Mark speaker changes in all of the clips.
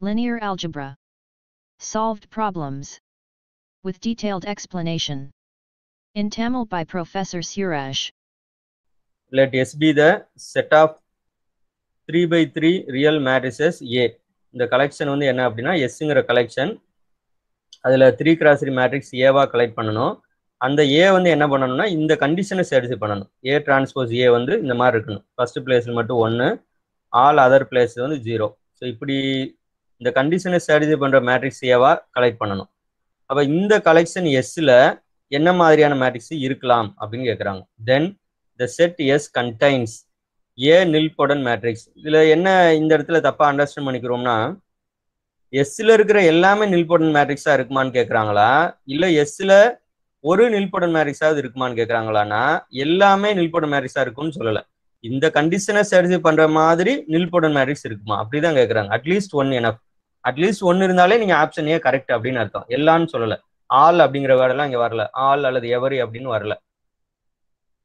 Speaker 1: Linear algebra. Solved problems. With detailed explanation. In Tamil by Professor Suresh Let S be the set of 3 by 3 real matrices A. இந்த collection வந்து என்ன அப்படின்னா எஸ்ங்கிற collection அதில் three cross three matrix ஏவா collect பண்ணணும் அந்த ஏ வந்து என்ன பண்ணணும்னா இந்த கண்டிஷனை சேர்த்து பண்ணணும் ஏ டிரான்ஸ்போஸ் ஏ வந்து இந்த மாதிரி இருக்கணும் ஃபர்ஸ்ட் பிளேஸில் மட்டும் ஒன்று ஆல் அதர் பிளேஸ் வந்து ஜீரோ ஸோ இப்படி இந்த கண்டிஷனை சாட்டிஸ்ஃபை பண்ணுற மேட்ரிக்ஸ் ஏவா கலெக்ட் பண்ணணும் அப்போ இந்த கலெக்ஷன் எஸ்ஸில் என்ன மாதிரியான மேட்ரிக்ஸ் இருக்கலாம் அப்படின்னு கேட்குறாங்க then the set S contains A nilpotent matrix இதில் என்ன இந்த இடத்துல தப்பாக அண்டர்ஸ்டாண்ட் பண்ணிக்கிறோம்னா எஸ்ஸில் இருக்கிற எல்லாமே நில்பொடன் மேட்ரிக்ஸாக இருக்குமான்னு கேட்குறாங்களா இல்லை எஸ்ஸில் ஒரு நில்பொடன் மேட்ரிக்ஸாவது இருக்குமான்னு கேட்குறாங்களான்னா எல்லாமே நில்பொடன் மேட்ரிக்ஸாக இருக்கும்னு சொல்லலை இந்த கண்டிஷனை சாட்டிஸ்ஃபை பண்ணுற மாதிரி நில்பொடன் மேட்ரிக்ஸ் இருக்குமா அப்படி தான் கேட்குறாங்க அட்லீஸ்ட் ஒன் எனஃப் அட்லீஸ்ட் ஒன்று இருந்தாலே நீங்கள் ஆப்ஷன் ஏ கரெக்ட் அப்படின்னு அர்த்தம் எல்லாம்னு சொல்லலை ஆல் அப்படிங்கிற வேர்டெல்லாம் இங்கே வரல ஆல் அல்லது எவரி அப்படின்னு வரல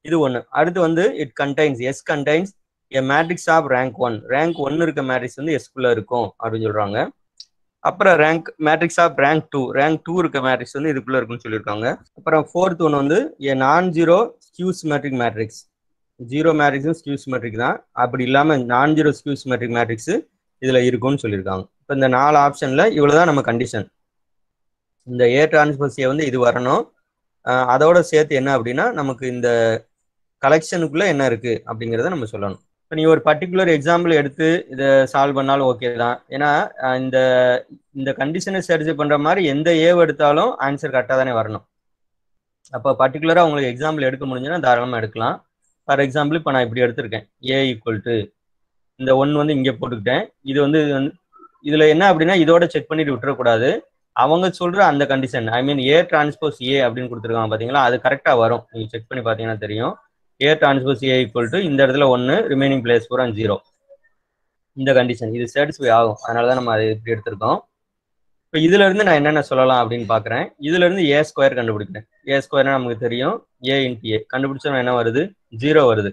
Speaker 1: இது ஒன்று அடுத்து வந்து it contains S contains a matrix of rank one rank ஒன்று இருக்க மேட்ரிக்ஸ் வந்து எஸ்குள்ளே இருக்கும் அப்படின்னு சொல்கிறாங்க அப்புறம் rank matrix of rank two rank two இருக்க மேட்ரிக்ஸ் வந்து இதுக்குள்ளே இருக்குன்னு சொல்லியிருக்காங்க அப்புறம் ஃபோர்த் ஒன்று வந்து A non zero skews metric matrix zero மேட்ரிக்ஸும் ஸ்கியூஸ் மேட்ரிக் தான் அப்படி இல்லாமல் நான் ஜீரோ ஸ்கியூஸ் மேட்ரிக் மேட்ரிக்ஸு இதுல இருக்கும்னு சொல்லியிருக்காங்க இப்போ இந்த நாலு ஆப்ஷன்ல இவ்வளவுதான் நம்ம கண்டிஷன் இந்த ஏர் டிரான்ஸ்பர்ஸியை வந்து இது வரணும் அதோட சேர்த்து என்ன அப்படின்னா நமக்கு இந்த கலெக்ஷனுக்குள்ள என்ன இருக்கு அப்படிங்கிறத நம்ம சொல்லணும் இப்போ நீ ஒரு பர்டிகுலர் எக்ஸாம்பிள் எடுத்து இதை சால்வ் பண்ணாலும் ஓகே தான் ஏன்னா இந்த இந்த கண்டிஷனை சர்ஜ் பண்ற மாதிரி எந்த ஏவ் எடுத்தாலும் ஆன்சர் கரெக்டாக தானே வரணும் அப்போ பர்டிகுலராக உங்களுக்கு எக்ஸாம்பிள் எடுக்க முடிஞ்சுன்னா தாராளமாக எடுக்கலாம் ஃபார் எக்ஸாம்பிள் இப்போ நான் இப்படி எடுத்திருக்கேன் ஏ ஈக்குவல் டு இந்த ஒன் வந்து இங்கே போட்டுக்கிட்டேன் இது வந்து இதுல என்ன அப்படின்னா இதோட செக் பண்ணிட்டு விட்டுறக்கூடாது அவங்க சொல்ற அந்த கண்டிஷன் ஐ மீன் ஏர் டிரான்ஸ்போஸ் ஏ அப்படின்னு கொடுத்துருக்காங்க பாத்தீங்களா அது கரெக்டா வரும் நீங்க செக் பண்ணி பாத்தீங்கன்னா தெரியும் A transpose A equal to இந்த இடத்துல ஒன்று ரிமைனிங் பிளேஸ் பூரா ஜீரோ இந்த கண்டிஷன் இது சாட்டிஸ்ஃபை ஆகும் அதனாலதான் தான் நம்ம அது இப்படி எடுத்திருக்கோம் இப்போ இதுல இருந்து நான் என்னென்ன சொல்லலாம் அப்படின்னு பாக்குறேன் இதுல இருந்து ஏ ஸ்கொயர் கண்டுபிடிக்கிறேன் ஏ ஸ்கொயர்னா நமக்கு தெரியும் ஏ இன்டி ஏ கண்டுபிடிச்சா என்ன வருது ஜீரோ வருது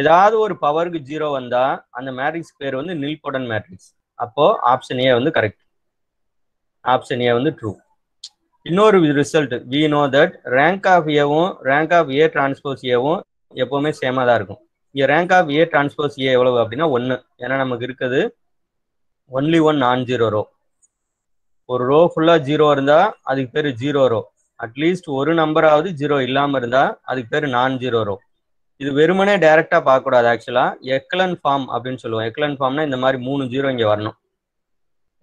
Speaker 1: ஏதாவது ஒரு பவருக்கு ஜீரோ வந்தா அந்த மேட்ரிக்ஸ் பேர் வந்து நில்கோடன் மேட்ரிக்ஸ் அப்போ ஆப்ஷன் ஏ வந்து கரெக்ட் ஆப்ஷன் ஏ வந்து ட்ரூ இன்னொரு result we know that rank of ஏவும் ரேங்க் ஆஃப் ஏ டிரான்ஸ்போஸ் ஏவும் எப்போவுமே சேமாக தான் இருக்கும் இங்கே rank of A transpose A எவ்வளவு அப்படின்னா ஒன்று ஏன்னா நமக்கு இருக்குது only one non zero row ஒரு ரோ ஃபுல்லாக ஜீரோ இருந்தால் அதுக்கு பேர் ஜீரோ ரோ அட்லீஸ்ட் ஒரு நம்பராவது ஜீரோ இல்லாமல் இருந்தால் அதுக்கு பேர் நான் ஜீரோ ரோ இது வெறுமனே டைரக்டா பார்க்கக்கூடாது ஆக்சுவலா எக்லன் ஃபார்ம் அப்படின்னு சொல்லுவோம் எக்லன் ஃபார்ம்னா இந்த மாதிரி மூணு ஜீரோ இங்க வரணும்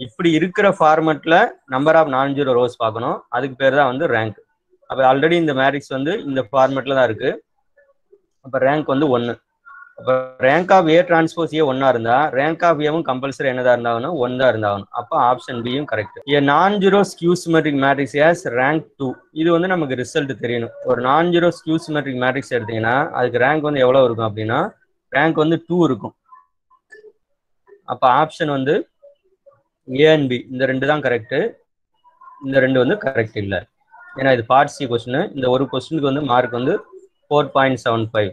Speaker 1: இப்படி இருக்கிற ஃபார்மெட்ல number of non zero rows பார்க்கணும் அதுக்கு பேர் தான் வந்து ரேங்க் அப்போ ஆல்ரெடி இந்த மேரிக்ஸ் வந்து இந்த ஃபார்மெட்ல தான் இருக்கு அப்ப ரேங்க் வந்து ஒன்னு அப்போ rank of A transpose A ஒன்னா இருந்தா ரேங்க் ஆஃப் ஏவும் கம்பல்சரி என்னதா இருந்தாகணும் ஒன்னா இருந்தாகணும் அப்போ ஆப்ஷன் பியும் correct A non zero skews metric matrix ஏஸ் ரேங்க் டூ இது வந்து நமக்கு ரிசல்ட் தெரியணும் ஒரு நான் ஜீரோ ஸ்கியூஸ் மெட்ரிக் மேட்ரிக்ஸ் எடுத்தீங்கன்னா அதுக்கு ரேங்க் வந்து எவ்வளவு இருக்கும் அப்படின்னா ரேங்க் வந்து டூ இருக்கும் அப்போ ஆப்ஷன் வந்து ஏ அண்ட் பி இந்த ரெண்டு தான் கரெக்டு இந்த ரெண்டு வந்து கரெக்ட் இல்லை ஏன்னா இது பார்ட் சி கொஸ்டின் இந்த ஒரு கொஸ்டினுக்கு வந்து மார்க் வந்து ஃபோர் பாயிண்ட் செவன் ஃபைவ்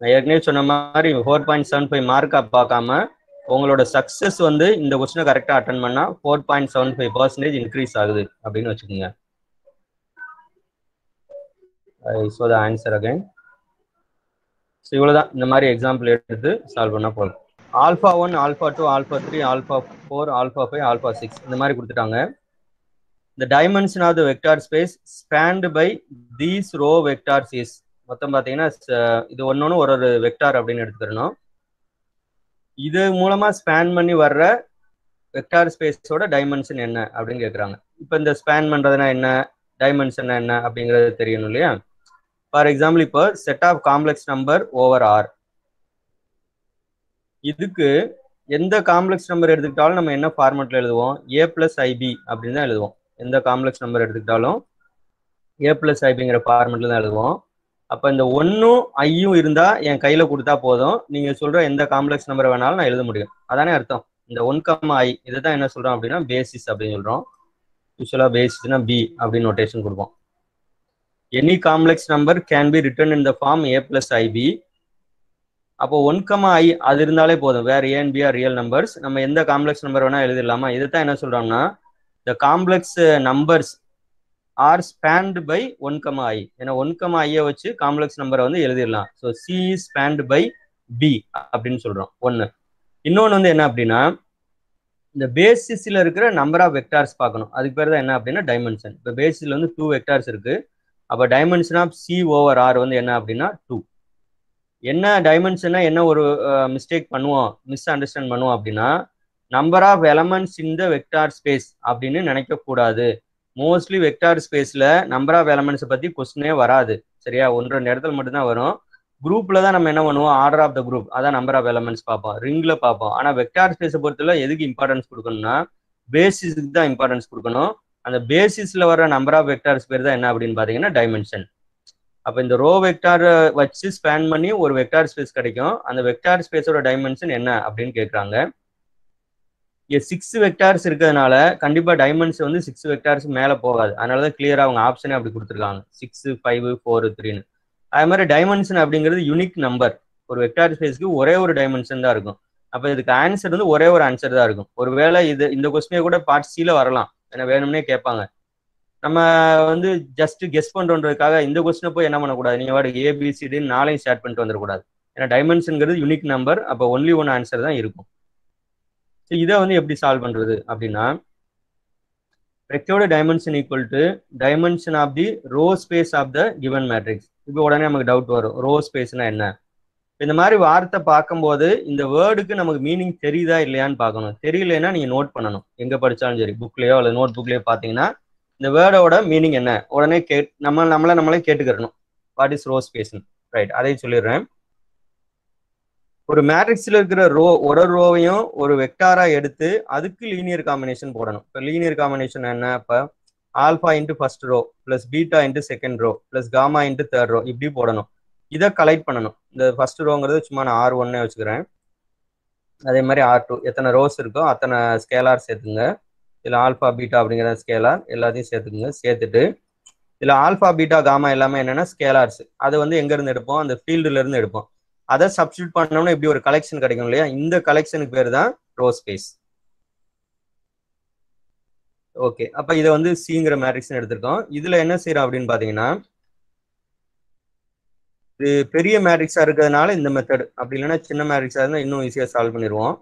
Speaker 1: நான் ஏற்கனவே சொன்ன மாதிரி ஃபோர் பாயிண்ட் செவன் ஃபைவ் மார்க்கை பார்க்காம உங்களோட சக்ஸஸ் வந்து இந்த கொஸ்டினை கரெக்டாக அட்டன் பண்ணால் four point seven five percentage increase ஆகுது அப்படின்னு வச்சுக்கோங்க so the answer again so இவ்வளோதான் இந்த மாதிரி எக்ஸாம்பிள் எடுத்து சால்வ் பண்ணால் போதும் alpha one alpha two alpha three alpha four alpha five alpha six இந்த மாதிரி கொடுத்துட்டாங்க the dimension of the vector space spanned by these row vectors is மொத்தம் பார்த்தீங்கன்னா இது ஒன்னொன்று ஒரு ஒரு வெக்டார் அப்படின்னு எடுத்துக்கிறணும் இது மூலமா ஸ்பேன் பண்ணி வர்ற வெக்டார் ஸ்பேஸோட டைமென்ஷன் என்ன அப்படின்னு கேட்குறாங்க இப்போ இந்த ஸ்பேன் பண்ணுறதுனா என்ன டைமென்ஷன் என்ன அப்படிங்கிறது தெரியணும் இல்லையா ஃபார் எக்ஸாம்பிள் இப்போ set of complex number over R இதுக்கு எந்த காம்ப்ளெக்ஸ் நம்பர் எடுத்துக்கிட்டாலும் நம்ம என்ன ஃபார்மெட்டில் எழுதுவோம் ஏ பிளஸ் ஐபி அப்படின்னு தான் எழுதுவோம் எந்த காம்ப்ளெக்ஸ் நம்பர் எடுத்துக்கிட்டாலும் ஏ பிளஸ் ஐபிங்கிற ஃபார்மெட்டில் தான் எழுதுவோம் அப்ப இந்த ஒன்னும் ஐயும் இருந்தா என் கையில கொடுத்தா போதும் நீங்க சொல்ற எந்த காம்ப்ளெக்ஸ் நம்பரை வேணாலும் நான் எழுத முடியும் அதானே அர்த்தம் இந்த ஒன் கம் ஐ இதுதான் என்ன சொல்றோம் அப்படின்னா பேசிஸ் அப்படின்னு சொல்றோம் யூஸ்வலா பேசிஸ்னா பி அப்படின்னு நோட்டேஷன் கொடுப்போம் any complex number can be written in the form A plus I B அப்போ ஒன் கம் ஐ அது இருந்தாலே போதும் வேற ஏன் பி ஆர் ரியல் நம்பர்ஸ் நம்ம எந்த காம்ப்ளெக்ஸ் நம்பர் வேணா எழுதிடலாமா இதை தான் என்ன சொல்றோம்னா இந்த complex numbers are spanned by one comma I ஏன்னா ஒன் கமா ஐயை வச்சு காம்ப்ளெக்ஸ் நம்பரை வந்து எழுதிடலாம் so C spanned by B அப்படின்னு சொல்றோம் ஒன்று இன்னொன்று வந்து என்ன அப்படின்னா இந்த பேசிஸில் இருக்கிற நம்பர் ஆஃப் வெக்டார்ஸ் பார்க்கணும் அதுக்கு பேர் தான் என்ன அப்படின்னா டைமென்ஷன் இப்போ பேசிஸில் வந்து டூ வெக்டார்ஸ் இருக்கு அப்போ dimension of C over R வந்து என்ன அப்படின்னா டூ என்ன டைமென்ஷனை என்ன ஒரு மிஸ்டேக் பண்ணுவோம் மிஸ் அண்டர்ஸ்டாண்ட் பண்ணுவோம் அப்படின்னா number of elements in the vector space அப்படின்னு நினைக்கக்கூடாது மோஸ்ட்லி வெக்டார் ஸ்பேஸில் நம்பர் ஆஃப் எலமெண்ட்ஸை பற்றி கொஸ்டினே வராது சரியா ஒன்று ரெண்டு இடத்துல மட்டும்தான் வரும் குரூப்பில் தான் நம்ம என்ன பண்ணுவோம் ஆர்டர் ஆஃப் த குரூப் அதான் நம்பர் ஆஃப் எலமெண்ட்ஸ் பார்ப்போம் ரிங்கில் பார்ப்போம் ஆனால் வெக்டார் ஸ்பேஸை பொறுத்தல எதுக்கு இம்பார்ட்டன்ஸ் கொடுக்கணும்னா பேசிஸுக்கு தான் இம்பார்ட்டன்ஸ் கொடுக்கணும் அந்த பேசிஸில் வர நம்பர் ஆஃப் வெக்டார்ஸ் பேர் தான் என்ன அப்படின்னு பார்த்தீங்கன்னா டைமென்ஷன் அப்போ இந்த ரோ வெக்டார் வச்சு ஸ்பேன் பண்ணி ஒரு வெக்டார் ஸ்பேஸ் கிடைக்கும் அந்த வெக்டார் ஸ்பேஸோட டைமென்ஷன் என்ன அப்படின்னு கேட்குறாங்க சிக்ஸ் வெக்டார்ஸ் இருக்கிறதுனால கண்டிப்பா டைமண்ட்ஸ் வந்து சிக்ஸ் வெக்டார்ஸ் மேல போகாது அதனாலதான் கிளியரா அவங்க ஆப்ஷனே அப்படி கொடுத்துருக்காங்க சிக்ஸ் ஃபைவ் ஃபோர் த்ரீன்னு அது மாதிரி டைமென்ஷன் அப்படிங்கிறது யூனிக் நம்பர் ஒரு வெக்டார் ஸ்பேஸ்க்கு ஒரே ஒரு டைமென்ஷன் தான் இருக்கும் அப்போ இதுக்கு ஆன்சர் வந்து ஒரே ஒரு ஆன்சர் தான் இருக்கும் ஒருவேளை இது இந்த கொஸ்டினே கூட பார்ட் சியில் வரலாம் ஏன்னா வேணும்னே கேட்பாங்க நம்ம வந்து ஜஸ்ட் கெஸ் பண்றோன்றதுக்காக இந்த கொஸ்டினை போய் என்ன பண்ணக்கூடாது நீங்க வாடகை ஏபிசிடின்னு நாளையும் ஸ்டார்ட் பண்ணிட்டு வந்துடக்கூடாது ஏன்னா டைமென்ஷனுங்கிறது யூனிக் நம்பர் அப்போ ஒன்லி ஒன் ஆன்சர் தான் இருக்கும் ஸோ இதை வந்து எப்படி சால்வ் பண்ணுறது அப்படின்னா ரெக்டோட dimension equal to dimension of the row space of the given matrix இப்போ உடனே நமக்கு டவுட் வரும் ரோ ஸ்பேஸ்னா என்ன இந்த மாதிரி வார்த்தை பார்க்கும்போது இந்த வேர்டுக்கு நமக்கு மீனிங் தெரியுதா இல்லையான்னு பார்க்கணும் தெரியலன்னா நீங்கள் நோட் பண்ணணும் எங்கே படித்தாலும் சரி புக்லேயோ அல்லது நோட் புக்லேயோ பார்த்தீங்கன்னா இந்த வேர்டோட மீனிங் என்ன உடனே கே நம்ம நம்மளை நம்மளே கேட்டுக்கிறணும் வாட் இஸ் ரோ ஸ்பேஸ்னு ரைட் அதையும் சொல்லிடுறேன் ஒரு மேட்ரிக்ஸ்ல இருக்கிற ரோ ஒரு ரோவையும் ஒரு வெக்டாரா எடுத்து அதுக்கு லீனியர் காம்பினேஷன் போடணும் இப்போ லீனியர் காம்பினேஷன் என்ன இப்போ alpha into first row plus beta into second row plus gamma into third row இப்படி போடணும் இதை கலெக்ட் பண்ணணும் இந்த ஃபர்ஸ்ட் ரோங்கிறது சும்மா நான் ஆர் ஒன்னே வச்சுக்கிறேன் அதே மாதிரி ஆர் டூ எத்தனை ரோஸ் இருக்கோ அத்தனை ஸ்கேலார் சேர்த்துங்க இதில் ஆல்ஃபா பீட்டா அப்படிங்கிற ஸ்கேலார் எல்லாத்தையும் சேர்த்துக்குங்க சேர்த்துட்டு இதில் ஆல்ஃபா பீட்டா காமா எல்லாமே என்னென்னா ஸ்கேலார்ஸ் அதை வந்து எங்கேருந்து எடுப்போம் அந்த ஃபீல்டுலேருந்து எடுப்போம் அதை சப்ஸ்டியூட் பண்ணோம்னா எப்படி ஒரு கலெக்ஷன் கிடைக்கும் இல்லையா இந்த கலெக்ஷனுக்கு பேர் தான் ரோ ஸ்பேஸ் ஓகே அப்ப இதை வந்து சிங்கிற மேட்ரிக்ஸ் எடுத்திருக்கோம் இதுல என்ன செய்யறோம் அப்படின்னு பாத்தீங்கன்னா இது பெரிய மேட்ரிக்ஸா இருக்கிறதுனால இந்த மெத்தட் அப்படி இல்லைன்னா சின்ன மேட்ரிக்ஸா இருந்தால் இன்னும் ஈஸியாக சால்வ் பண்ணிடுவோம்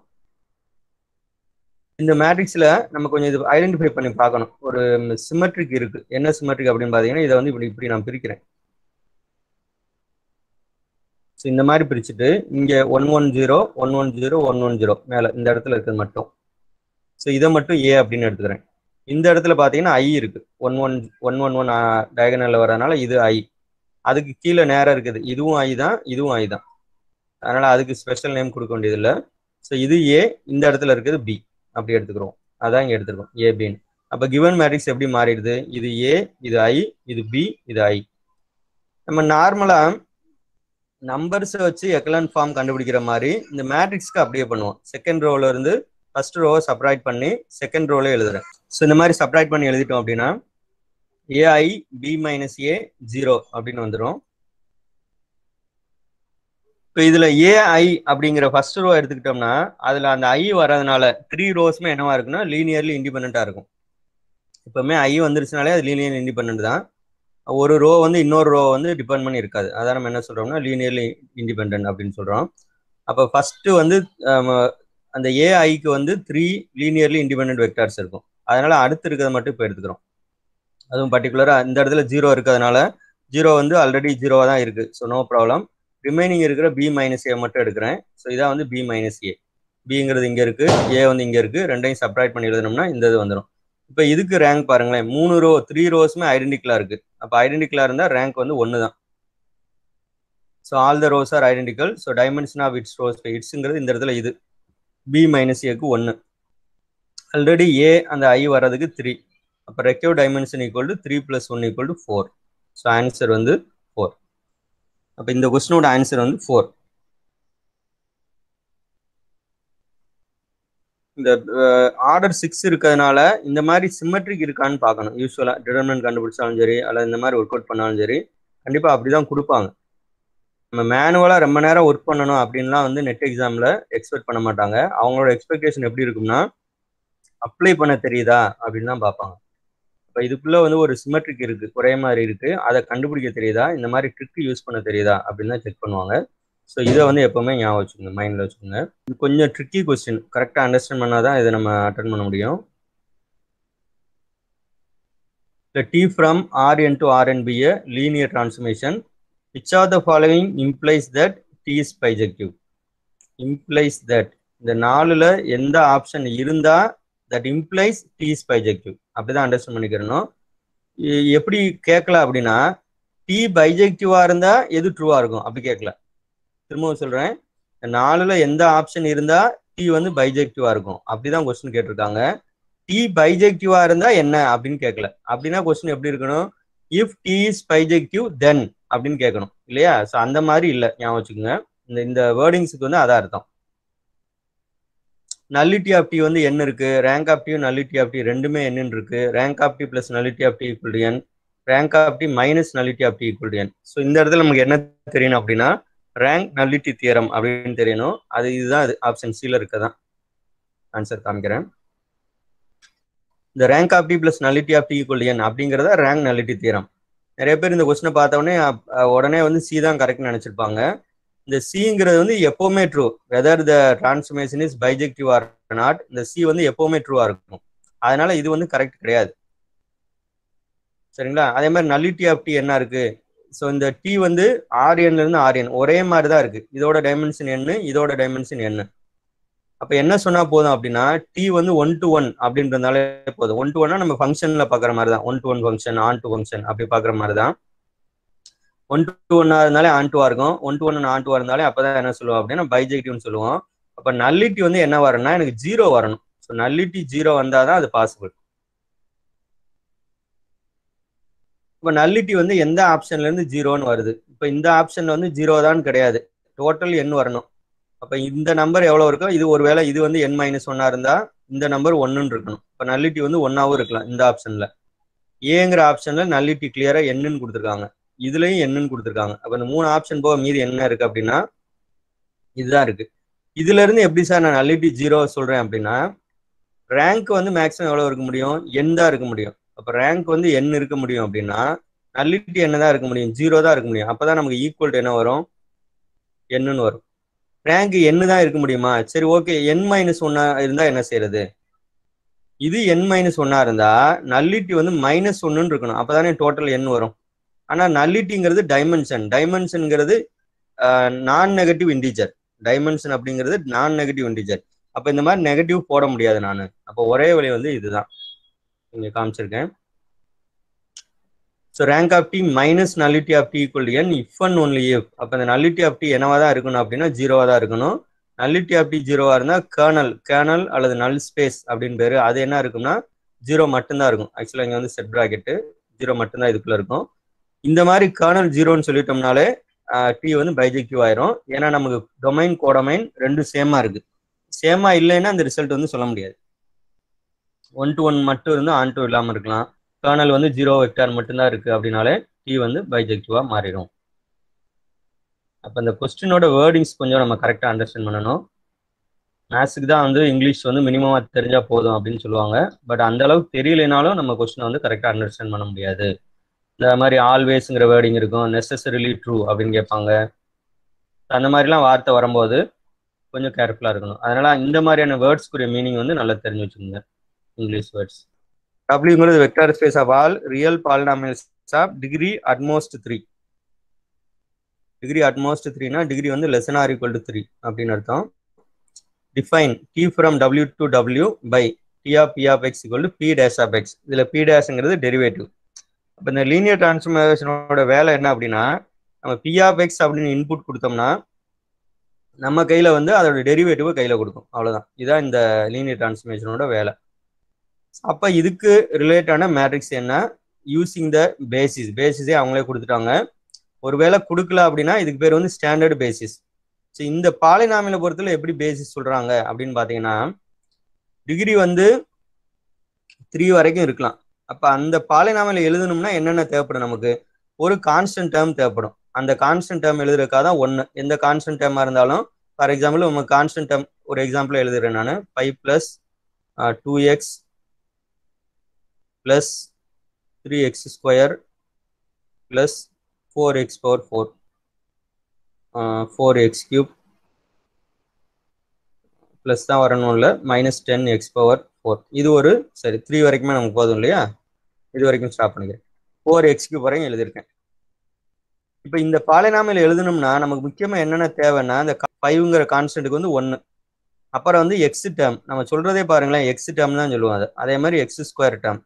Speaker 1: இந்த மேட்ரிக்ஸ்ல நம்ம கொஞ்சம் இது ஐடென்டிஃபை பண்ணி பார்க்கணும் ஒரு சிமெட்ரிக் இருக்கு என்ன சிமெட்ரிக் அப்படின்னு பார்த்தீங்கன்னா இதை வந்து இப்படி இப்படி நான் பிரிக்கிறேன் ஸோ இந்த மாதிரி பிரிச்சுட்டு இங்கே one one zero one one zero one one zero மேலே இந்த இடத்துல இருக்கிறது மட்டும் ஸோ இதை மட்டும் ஏ அப்படின்னு எடுத்துக்கிறேன் இந்த இடத்துல பார்த்தீங்கன்னா ஐ இருக்குது one one one one one டயகனலில் வரதுனால இது ஐ அதுக்கு கீழே நேரம் இருக்குது இதுவும் ஐ தான் இதுவும் ஐ தான் அதனால் அதுக்கு ஸ்பெஷல் நேம் கொடுக்க வேண்டியதில்லை ஸோ இது ஏ இந்த இடத்துல இருக்குது பி அப்படி எடுத்துக்கிறோம் அதான் இங்கே எடுத்துருக்கோம் ஏ பின்னு அப்போ கிவன் மேட்ரிக்ஸ் எப்படி மாறிடுது இது ஏ இது ஐ இது பி இது ஐ நம்ம நார்மலாக நம்பர்ஸை வச்சு எக்கலன் ஃபார்ம் கண்டுபிடிக்கிற மாதிரி இந்த மேட்ரிக்ஸ்க்கு அப்படியே பண்ணுவோம் செகண்ட் ரோல இருந்து ஃபர்ஸ்ட் ரோவை சப்ரைட் பண்ணி செகண்ட் ரோலே எழுதுறேன் ஸோ இந்த மாதிரி சப்ரைட் பண்ணி எழுதிட்டோம் அப்படின்னா A I B minus A zero அப்படின்னு வந்துடும் இப்போ இதில் ஏஐ அப்படிங்கிற ஃபர்ஸ்ட் ரோ எடுத்துக்கிட்டோம்னா அதில் அந்த ஐ வர்றதுனால த்ரீ ரோஸ்மே என்னவா இருக்குன்னா லீனியர்லி இண்டிபெண்டா இருக்கும் எப்பவுமே ஐ வந்துருச்சுனாலே அது லீனியர் இண்டிபெண்ட் தான் ஒரு ரோ வந்து இன்னொரு ரோ வந்து டிபெண்ட் பண்ணி இருக்காது அதான் நம்ம என்ன சொல்றோம்னா லீனியர்லி இண்டிபெண்ட் அப்படின்னு சொல்றோம் அப்போ ஃபர்ஸ்ட் வந்து அந்த ஏஐக்கு வந்து த்ரீ லீனியர்லி இண்டிபெண்ட் வெக்டார்ஸ் இருக்கும் அதனால அடுத்து இருக்கிறத மட்டும் இப்போ எடுத்துக்கிறோம் அதுவும் பர்டிகுலராக இந்த இடத்துல ஜீரோ இருக்கிறதுனால ஜீரோ வந்து ஆல்ரெடி ஜீரோவாக தான் இருக்குது ஸோ நோ ப்ராப்ளம் ரிமைனிங் இருக்கிற பி மைனஸ் ஏ மட்டும் எடுக்கிறேன் ஸோ இதான் வந்து பி மைனஸ் ஏ பிங்கிறது இங்கே இருக்குது ஏ வந்து இங்கே இருக்குது ரெண்டையும் செப்பரேட் பண்ணி எழுதணும்னா இந்த இது வந்துடும் இப்போ இதுக்கு ரேங்க் பாருங்களேன் மூணு ரோ த்ரீ ரோஸுமே ஐடென்டிக்கலா இருக்குது அப்போ ஐடென்டிக்கலா இருந்தால் ரேங்க் வந்து ஒன்று தான் so all the rows are identical so dimension of its rows இட்ஸுங்கிறது இந்த இடத்துல இது பி மைனஸ் ஏக்கு ஒன்று ஆல்ரெடி ஏ அந்த ஐ வர்றதுக்கு த்ரீ அப்போ ரெக்கோ dimension equal to three plus one equal to four so answer வந்து ஃபோர் அப்போ இந்த கொஸ்டினோட ஆன்சர் வந்து ஃபோர் இந்த ஆர்டர் சிக்ஸ் இருக்கிறதுனால இந்த மாதிரி சிமெட்ரிக் இருக்கான்னு பார்க்கணும் யூஸ்வலாக டிடர்மெண்ட் கண்டுபிடிச்சாலும் சரி அல்லது இந்த மாதிரி ஒர்க் அவுட் பண்ணாலும் சரி கண்டிப்பாக அப்படி தான் கொடுப்பாங்க நம்ம மேனுவலாக ரொம்ப நேரம் ஒர்க் பண்ணணும் அப்படின்லாம் வந்து நெட் எக்ஸாமில் எக்ஸ்பெக்ட் பண்ண மாட்டாங்க அவங்களோட எக்ஸ்பெக்டேஷன் எப்படி இருக்கும்னா அப்ளை பண்ண தெரியுதா அப்படின்னு தான் பார்ப்பாங்க இப்போ இதுக்குள்ளே வந்து ஒரு சிமெட்ரிக் இருக்குது குறைய மாதிரி இருக்குது அதை கண்டுபிடிக்க தெரியுதா இந்த மாதிரி ட்ரிக் யூஸ் பண்ண தெரியுதா அப்படின்னு தான் செக் பண்ணுவாங்க ஸோ இதை வந்து எப்போவுமே ஞாபகம் வச்சுக்கோங்க மைண்டில் வச்சுக்கோங்க இது கொஞ்சம் ட்ரிக்கி கொஸ்டின் கரெக்டாக அண்டர்ஸ்டாண்ட் பண்ணால் தான் இதை நம்ம அட்டன் பண்ண முடியும் the T from R N to Rnb a linear transformation. Which are the following implies that T is bijective implies that இந்த நாலுல எந்த ஆப்ஷன் இருந்தா that implies T is bijective அப்படிதான் அண்டர்ஸ்டாண்ட் பண்ணிக்கிறணும் எப்படி கேட்கல அப்படின்னா டி பைஜெக்டிவா இருந்தா எது ட்ரூவா இருக்கும் அப்படி கேட்கல திரும்பவும் சொல்றேன் நாலுல எந்த ஆப்ஷன் இருந்தா டி வந்து பைஜெக்டிவா இருக்கும் அப்படிதான் கொஸ்டின் கேட்டிருக்காங்க டி பைஜெக்டிவா இருந்தா என்ன அப்படின்னு கேட்கல அப்படின்னா கொஸ்டின் எப்படி இருக்கணும் if T is bijective then அப்படின்னு கேட்கணும் இல்லையா ஸோ அந்த மாதிரி இல்லை ஞாபகம் வச்சுக்கோங்க இந்த இந்த வேர்டிங்ஸுக்கு வந்து அதான் அர்த்தம் நல்லிட்டி ஆஃப் டி வந்து என்ன இருக்கு ரேங்க் ஆஃப் டியும் நல்லிட்டி ஆஃப் டி ரெண்டுமே என்னன்னு இருக்கு rank of T plus nullity of T equal to N rank of T minus nullity of T equal to N so இந்த இடத்துல நமக்கு என்ன தெரியணும் அப்படின்னா ரேங்க் நல்லிட்டி தியரம் அப்படின்னு தெரியணும் அது இதுதான் அது ஆப்ஷன் இருக்க இருக்கதான் ஆன்சர் காமிக்கிறேன் இந்த rank of T plus nullity of T equal N அப்படிங்கிறத ரேங்க் நல்லிட்டி தியரம் நிறைய பேர் இந்த கொஸ்டினை பார்த்தோன்னே உடனே வந்து சி தான் கரெக்ட்னு நினச்சிருப்பாங்க இந்த சிங்கிறது வந்து எப்போவுமே true whether the transformation is bijective or not இந்த சி வந்து எப்போவுமே ட்ரூவாக இருக்கும் அதனால இது வந்து கரெக்ட் கிடையாது சரிங்களா அதே மாதிரி நல்லிட்டி ஆஃப்டி என்ன இருக்குது ஸோ இந்த டி வந்து ஆர் இருந்து ஆர் என் ஒரே மாதிரி தான் இருக்குது இதோட டைமென்ஷன் என்ன இதோட டைமென்ஷன் என்ன அப்போ என்ன சொன்னால் போதும் அப்படின்னா டி வந்து ஒன் டு ஒன் அப்படின்றதுனால போதும் ஒன் டு ஒன்னா நம்ம ஃபங்க்ஷனில் பார்க்குற மாதிரி தான் one to one function onto function அப்படி பார்க்குற மாதிரி தான் ஒன் டு ஒன்னா இருந்தாலே ஆன் டுவா இருக்கும் ஒன் டு ஒன் ஆன் டுவா இருந்தாலே அப்போ தான் என்ன சொல்லுவோம் அப்படின்னா பைஜெக்டிவ்னு சொல்லுவோம் அப்போ நல்லிட்டி வந்து என்ன வரணும்னா எனக்கு ஜீரோ வரணும் ஸோ நல்லிட்டி ஜீரோ வந்தால் தான் அது பாசிபிள் இப்போ நல்லிட்டி வந்து எந்த ஆப்ஷன்லேருந்து ஜீரோன்னு வருது இப்போ இந்த ஆப்ஷனில் வந்து ஜீரோ தான் கிடையாது டோட்டல் எண் வரணும் அப்போ இந்த நம்பர் எவ்வளோ இருக்கோ இது ஒருவேளை இது வந்து என் மைனஸ் ஒன்னா இருந்தால் இந்த நம்பர் ஒன்றுன்னு இருக்கணும் இப்போ நல்லிட்டி வந்து ஒன்றாவும் இருக்கலாம் இந்த ஆப்ஷனில் ஏங்கிற ஆப்ஷனில் நல்லிட்டி கிளியரா என்னன்னு கொடுத்துருக்காங்க இதுலேயும் என்னன்னு கொடுத்துருக்காங்க அப்போ இந்த மூணு ஆப்ஷன் போக மீது என்ன இருக்குது அப்படின்னா இதுதான் இருக்குது இதுலேருந்து எப்படி சார் நான் நல்லிட்டி ஜீரோ சொல்கிறேன் அப்படின்னா ரேங்க் வந்து மேக்ஸிமம் எவ்வளோ இருக்க முடியும் என் தான் இருக்க முடியும் அப்போ ரேங்க் வந்து என் இருக்க முடியும் அப்படின்னா நல்லிட்டி என்ன தான் இருக்க முடியும் ஜீரோ தான் இருக்க முடியும் அப்பதான் நமக்கு ஈக்குவல் என்ன வரும் என்னன்னு வரும் ரேங்க் என்ன தான் இருக்க முடியுமா சரி ஓகே என் மைனஸ் ஒன்னா இருந்தா என்ன செய்யறது இது என் மைனஸ் ஒன்னா இருந்தா நல்லிட்டி வந்து மைனஸ் ஒன்னுன்னு இருக்கணும் அப்பதானே டோட்டல் என் வரும் ஆனா நல்லிட்டிங்கிறது டைமென்ஷன் டைமென்ஷனுங்கிறது நான் நெகட்டிவ் இன்டீஜர் டைமென்ஷன் அப்படிங்கிறது நான் நெகட்டிவ் இன்டீஜர் அப்ப இந்த மாதிரி நெகட்டிவ் போட முடியாது நான் அப்போ ஒரே வழி வந்து இதுதான் இங்கே காமிச்சிருக்கேன் so rank of T minus nullity of T equal N if and only if அப்போ அந்த நலிட்டி ஆஃப் டி என்னவாக தான் இருக்கணும் அப்படின்னா ஜீரோவாக தான் இருக்கணும் நல்லிட்டி ஆஃப் டி ஜீரோவாக இருந்தால் கேர்னல் கேர்னல் அல்லது நல் ஸ்பேஸ் அப்படின்னு பேர் அது என்ன இருக்கும்னா ஜீரோ மட்டும்தான் இருக்கும் ஆக்சுவலாக இங்கே வந்து செட் ப்ராக்கெட்டு ஜீரோ மட்டும்தான் இதுக்குள்ளே இருக்கும் இந்த மாதிரி கேர்னல் ஜீரோன்னு சொல்லிட்டோம்னாலே டி வந்து பைஜெக்டிவ் ஆயிரும் ஏன்னா நமக்கு டொமைன் கோடமைன் ரெண்டும் சேமாக இருக்குது சேமாக இல்லைன்னா அந்த ரிசல்ட் வந்து சொல்ல முடியாது ஒன் டு ஒன் மட்டும் இருந்து ஆன் டூ இல்லாமல் இருக்கலாம் கர்னல் வந்து ஜீரோ வெக்டார் மட்டும்தான் இருக்குது அப்படின்னாலே டி வந்து பைஜெக்டிவாக மாறிடும் அப்போ இந்த கொஸ்டினோட வேர்டிங்ஸ் கொஞ்சம் நம்ம கரெக்டாக அண்டர்ஸ்டாண்ட் பண்ணணும் மேத்ஸுக்கு தான் வந்து இங்கிலீஷ் வந்து மினிமமாக தெரிஞ்சால் போதும் அப்படின்னு சொல்லுவாங்க பட் அந்த அளவுக்கு தெரியலைனாலும் நம்ம கொஸ்டினை வந்து கரெக்டாக அண்டர்ஸ்டாண்ட் பண்ண முடியாது இந்த மாதிரி ஆல்வேஸுங்கிற வேர்டிங் இருக்கும் நெசசரிலி ட்ரூ அப்படின்னு கேட்பாங்க அந்த மாதிரிலாம் வார்த்தை வரும்போது கொஞ்சம் கேர்ஃபுல்லாக இருக்கணும் அதனால் இந்த மாதிரியான வேர்ட்ஸ்க்குரிய மீனிங் வந்து நல்லா தெரிஞ்சு வச்சுக்கோங்க English words. W is vector space of all real polynomials of degree at most 3. Degree at most 3 na degree வந்து less than or equal to 3 அப்படின்னு அர்த்தம். Define T from W to W by T of P of x equal to P dash of x. இதில் P dashங்கிறது derivative. அப்போ இந்த linear டிரான்ஸ்ஃபர்மேஷனோட வேலை என்ன அப்படின்னா நம்ம பி ஆஃப் எக்ஸ் அப்படின்னு இன்புட் கொடுத்தோம்னா நம்ம கையில் வந்து அதோட டெரிவேட்டிவை கையில் கொடுக்கும் அவ்வளோதான் இதுதான் இந்த லீனியர் டிரான்ஸ்ஃபர்மேஷனோட வேலை அப்போ இதுக்கு ரிலேட்டான மேட்ரிக்ஸ் என்ன யூஸிங் த பேசிஸ் பேசிஸே அவங்களே கொடுத்துட்டாங்க ஒருவேளை கொடுக்கல அப்படின்னா இதுக்கு பேர் வந்து ஸ்டாண்டர்ட் பேசிஸ் ஸோ இந்த பாலினாமியில பொறுத்தல எப்படி பேசிஸ் சொல்றாங்க அப்படின்னு பார்த்தீங்கன்னா டிகிரி வந்து த்ரீ வரைக்கும் இருக்கலாம் அப்போ அந்த பாலினாமியில எழுதணும்னா என்னென்ன தேவைப்படும் நமக்கு ஒரு கான்ஸ்டன்ட் டேர்ம் தேவைப்படும் அந்த கான்ஸ்டன்ட் டேர்ம் எழுதுறதுக்காக தான் ஒன்று எந்த கான்ஸ்டன்ட் டேர்மா இருந்தாலும் ஃபார் எக்ஸாம்பிள் உங்க கான்ஸ்டன்ட் டேர்ம் ஒரு எக்ஸாம்பிள் எழுதுறேன் நான் five plus two X plus 3x square plus 4x power 4 uh, 4x cube plus தான் வரணும் இல்லை minus ten X power four இது ஒரு சரி த்ரீ வரைக்குமே நமக்கு போதும் இல்லையா இது வரைக்கும் ஸ்டாப் பண்ணிக்கிறேன் ஃபோர் எக்ஸ் வரையும் எழுதியிருக்கேன் இப்போ இந்த பாலினாமையில் எழுதணும்னா நமக்கு முக்கியமாக என்னென்ன தேவைன்னா இந்த ஃபைவ்ங்கிற கான்ஸ்டன்ட்டுக்கு வந்து ஒன்று அப்புறம் வந்து எக்ஸ் டேம் நம்ம சொல்கிறதே பாருங்களேன் எக்ஸ் டேம் தான் சொல்லுவோம் அது அதே மாதிரி எக்ஸ் ஸ்கொயர் டேம்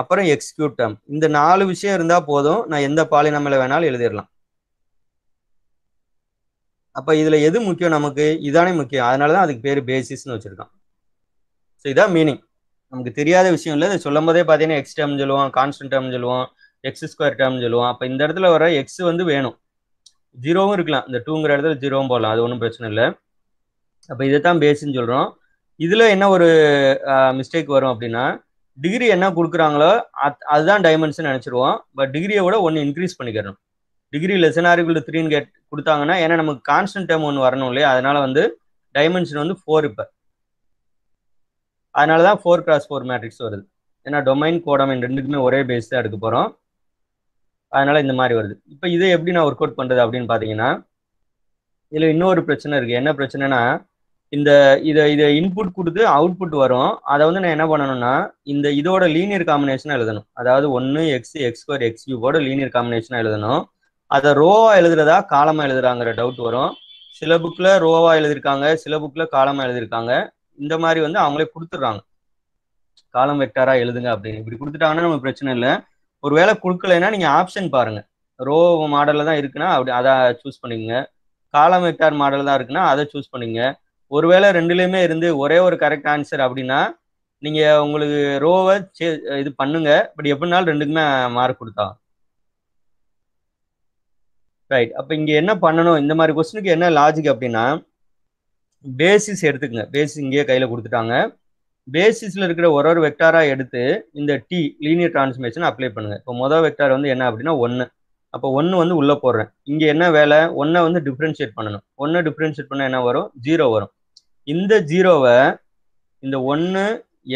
Speaker 1: அப்புறம் எக்ஸிக்யூட் டேர்ம் இந்த நாலு விஷயம் இருந்தால் போதும் நான் எந்த பாலினமில் வேணாலும் எழுதிடலாம் அப்போ இதில் எது முக்கியம் நமக்கு இதானே முக்கியம் அதனால தான் அதுக்கு பேர் பேசிஸ்ன்னு வச்சுருக்கோம் ஸோ இதான் மீனிங் நமக்கு தெரியாத விஷயம் இல்லை சொல்லும் போதே பார்த்தீங்கன்னா எக்ஸ் டேர்ம் சொல்லுவோம் கான்ஸ்டன்ட் டேர்ம் சொல்லுவோம் எக்ஸ் ஸ்கொயர் டேர்ம் சொல்லுவோம் அப்போ இந்த இடத்துல வர எக்ஸ் வந்து வேணும் ஜீரோவும் இருக்கலாம் இந்த டூங்கிற இடத்துல ஜீரோவும் போடலாம் அது ஒன்றும் பிரச்சனை இல்லை அப்போ இதை தான் பேஸுன்னு சொல்கிறோம் இதில் என்ன ஒரு மிஸ்டேக் வரும் அப்படின்னா டிகிரி என்ன கொடுக்குறாங்களோ அதுதான் டைமண்ட்ஸ்னு நினச்சிருவோம் பட் டிகிரியை விட ஒன்று இன்க்ரீஸ் பண்ணிக்கிறோம் டிகிரி லெசனாரிக்குள் த்ரீன்னு கேட் கொடுத்தாங்கன்னா ஏன்னா நமக்கு கான்ஸ்டன்ட் டேம் ஒன்று வரணும் இல்லையா அதனால வந்து டைமென்ஷன் வந்து ஃபோர் இப்போ அதனால தான் ஃபோர் கிராஸ் ஃபோர் மேட்ரிக்ஸ் வருது ஏன்னா டொமைன் கோடமைன் ரெண்டுக்குமே ஒரே பேஸ் தான் எடுக்க போகிறோம் அதனால இந்த மாதிரி வருது இப்போ இதை எப்படி நான் ஒர்க் அவுட் பண்ணுறது அப்படின்னு பார்த்தீங்கன்னா இதில் இன்னொரு பிரச்சனை இருக்குது என்ன பிரச்சனைனா இந்த இதை இதை இன்புட் கொடுத்து அவுட்புட் வரும் அதை வந்து நான் என்ன பண்ணணும்னா இந்த இதோட லீனியர் காம்பினேஷனாக எழுதணும் அதாவது ஒன்று எக்ஸ் எக்ஸ் ஸ்கொயர் எக்ஸ் யூவோட லீனியர் காம்பினேஷனாக எழுதணும் அதை ரோவாக எழுதுறதா காலமாக எழுதுறாங்கிற டவுட் வரும் சில புக்கில் ரோவாக எழுதியிருக்காங்க சில புக்கில் காலமாக எழுதியிருக்காங்க இந்த மாதிரி வந்து அவங்களே கொடுத்துட்றாங்க காலம் வெக்டாராக எழுதுங்க அப்படின்னு இப்படி கொடுத்துட்டாங்கன்னா நமக்கு பிரச்சனை இல்லை ஒரு வேலை கொடுக்கலைன்னா நீங்கள் ஆப்ஷன் பாருங்கள் ரோ மாடலில் தான் இருக்குன்னா அப்படி அதை சூஸ் பண்ணிக்கோங்க காலம் வெக்டார் மாடல் தான் இருக்குன்னா அதை சூஸ் பண்ணிக்கோங்க ஒருவேளை ரெண்டுலேயுமே இருந்து ஒரே ஒரு கரெக்ட் ஆன்சர் அப்படின்னா நீங்க உங்களுக்கு ரோவை இது பண்ணுங்க பட் எப்படினாலும் ரெண்டுக்குமே மார்க் கொடுத்தா ரைட் அப்போ இங்கே என்ன பண்ணணும் இந்த மாதிரி கொஸ்டினுக்கு என்ன லாஜிக் அப்படின்னா பேசிஸ் எடுத்துக்கங்க பேசிஸ் இங்கேயே கையில் கொடுத்துட்டாங்க பேசிஸில் இருக்கிற ஒரு ஒரு வெக்டாராக எடுத்து இந்த டி லீனியர் டிரான்ஸ்மேஷன் அப்ளை பண்ணுங்க இப்போ மொதல் வெக்டார் வந்து என்ன அப்படின்னா ஒன்று அப்போ ஒன்று வந்து உள்ளே போடுறேன் இங்கே என்ன வேலை ஒன்றை வந்து டிஃப்ரென்ஷியேட் பண்ணணும் ஒன்றை டிஃப்ரென்ஷியேட் பண்ணால் என்ன வரும் ஜீரோ வரும் இந்த ஜீரோவை இந்த ஒன்று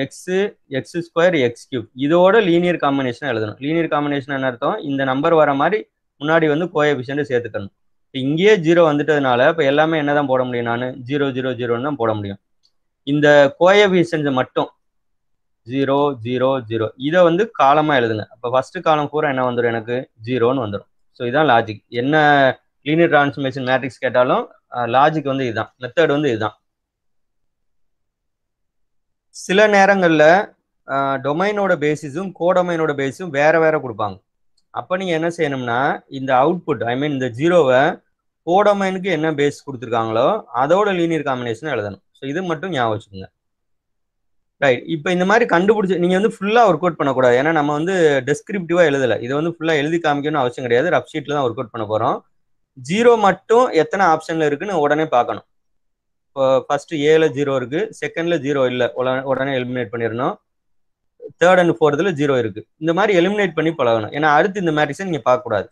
Speaker 1: x x square x cube இதோட லீனியர் காம்பினேஷன் எழுதணும் லீனியர் காம்பினேஷன் என்ன அர்த்தம் இந்த நம்பர் வர மாதிரி முன்னாடி வந்து கோஎபிஷியன்ட் சேர்த்துக்கணும் இப்போ இங்கேயே ஜீரோ வந்துட்டதுனால இப்போ எல்லாமே என்ன தான் போட முடியும் நான் ஜீரோ ஜீரோ ஜீரோன்னு தான் போட முடியும் இந்த கோஎபிஷியன்ஸ் மட்டும் ஜீரோ ஜீரோ ஜீரோ இதை வந்து காலமாக எழுதுங்க அப்போ ஃபஸ்ட்டு காலம் பூரா என்ன வந்துடும் எனக்கு ஜீரோன்னு வந்துடும் ஸோ இதுதான் லாஜிக் என்ன லீனியர் டிரான்ஸ்மேஷன் மேட்ரிக்ஸ் கேட்டாலும் லாஜிக் வந்து இதுதான் மெத்தட் வந்து இதுதான் சில நேரங்களில் டொமைனோட பேசிஸும் கோடொமைனோட பேஸும் வேற வேற கொடுப்பாங்க அப்போ நீங்கள் என்ன செய்யணும்னா இந்த அவுட்புட் ஐ மீன் இந்த ஜீரோவை கோடொமைனுக்கு என்ன பேஸ் கொடுத்துருக்காங்களோ அதோட லீனியர் காம்பினேஷன் எழுதணும் ஸோ இது மட்டும் ஞாபகம் வச்சுக்கோங்க ரைட் இப்போ இந்த மாதிரி கண்டுபிடிச்சி நீங்கள் வந்து ஃபுல்லாக ஒர்க் அவுட் பண்ணக்கூடாது ஏன்னா நம்ம வந்து டெஸ்கிரிப்டிவாக எழுதலை இதை வந்து ஃபுல்லாக எழுதி காமிக்கணும்னு அவசியம் கிடையாது ரஃப் ஷீட்டில் தான் ஒர்க் அவுட் பண்ண போகிறோம் ஜீரோ மட்டும் எத்தனை ஆப்ஷனில் இருக்குன்னு உடனே பார்க்கணும் ஃபர்ஸ்ட் ஏல ஜீரோ இருக்கு செகண்ட்ல ஜீரோ இல்லை உடனே எலிமினேட் பண்ணிடணும் தேர்ட் அண்ட் ஃபோர்த்ல ஜீரோ இருக்கு இந்த மாதிரி எலிமினேட் பண்ணி பழகணும் ஏன்னா அடுத்து இந்த மேட்ரிக்ஸை நீங்கள் பார்க்கக்கூடாது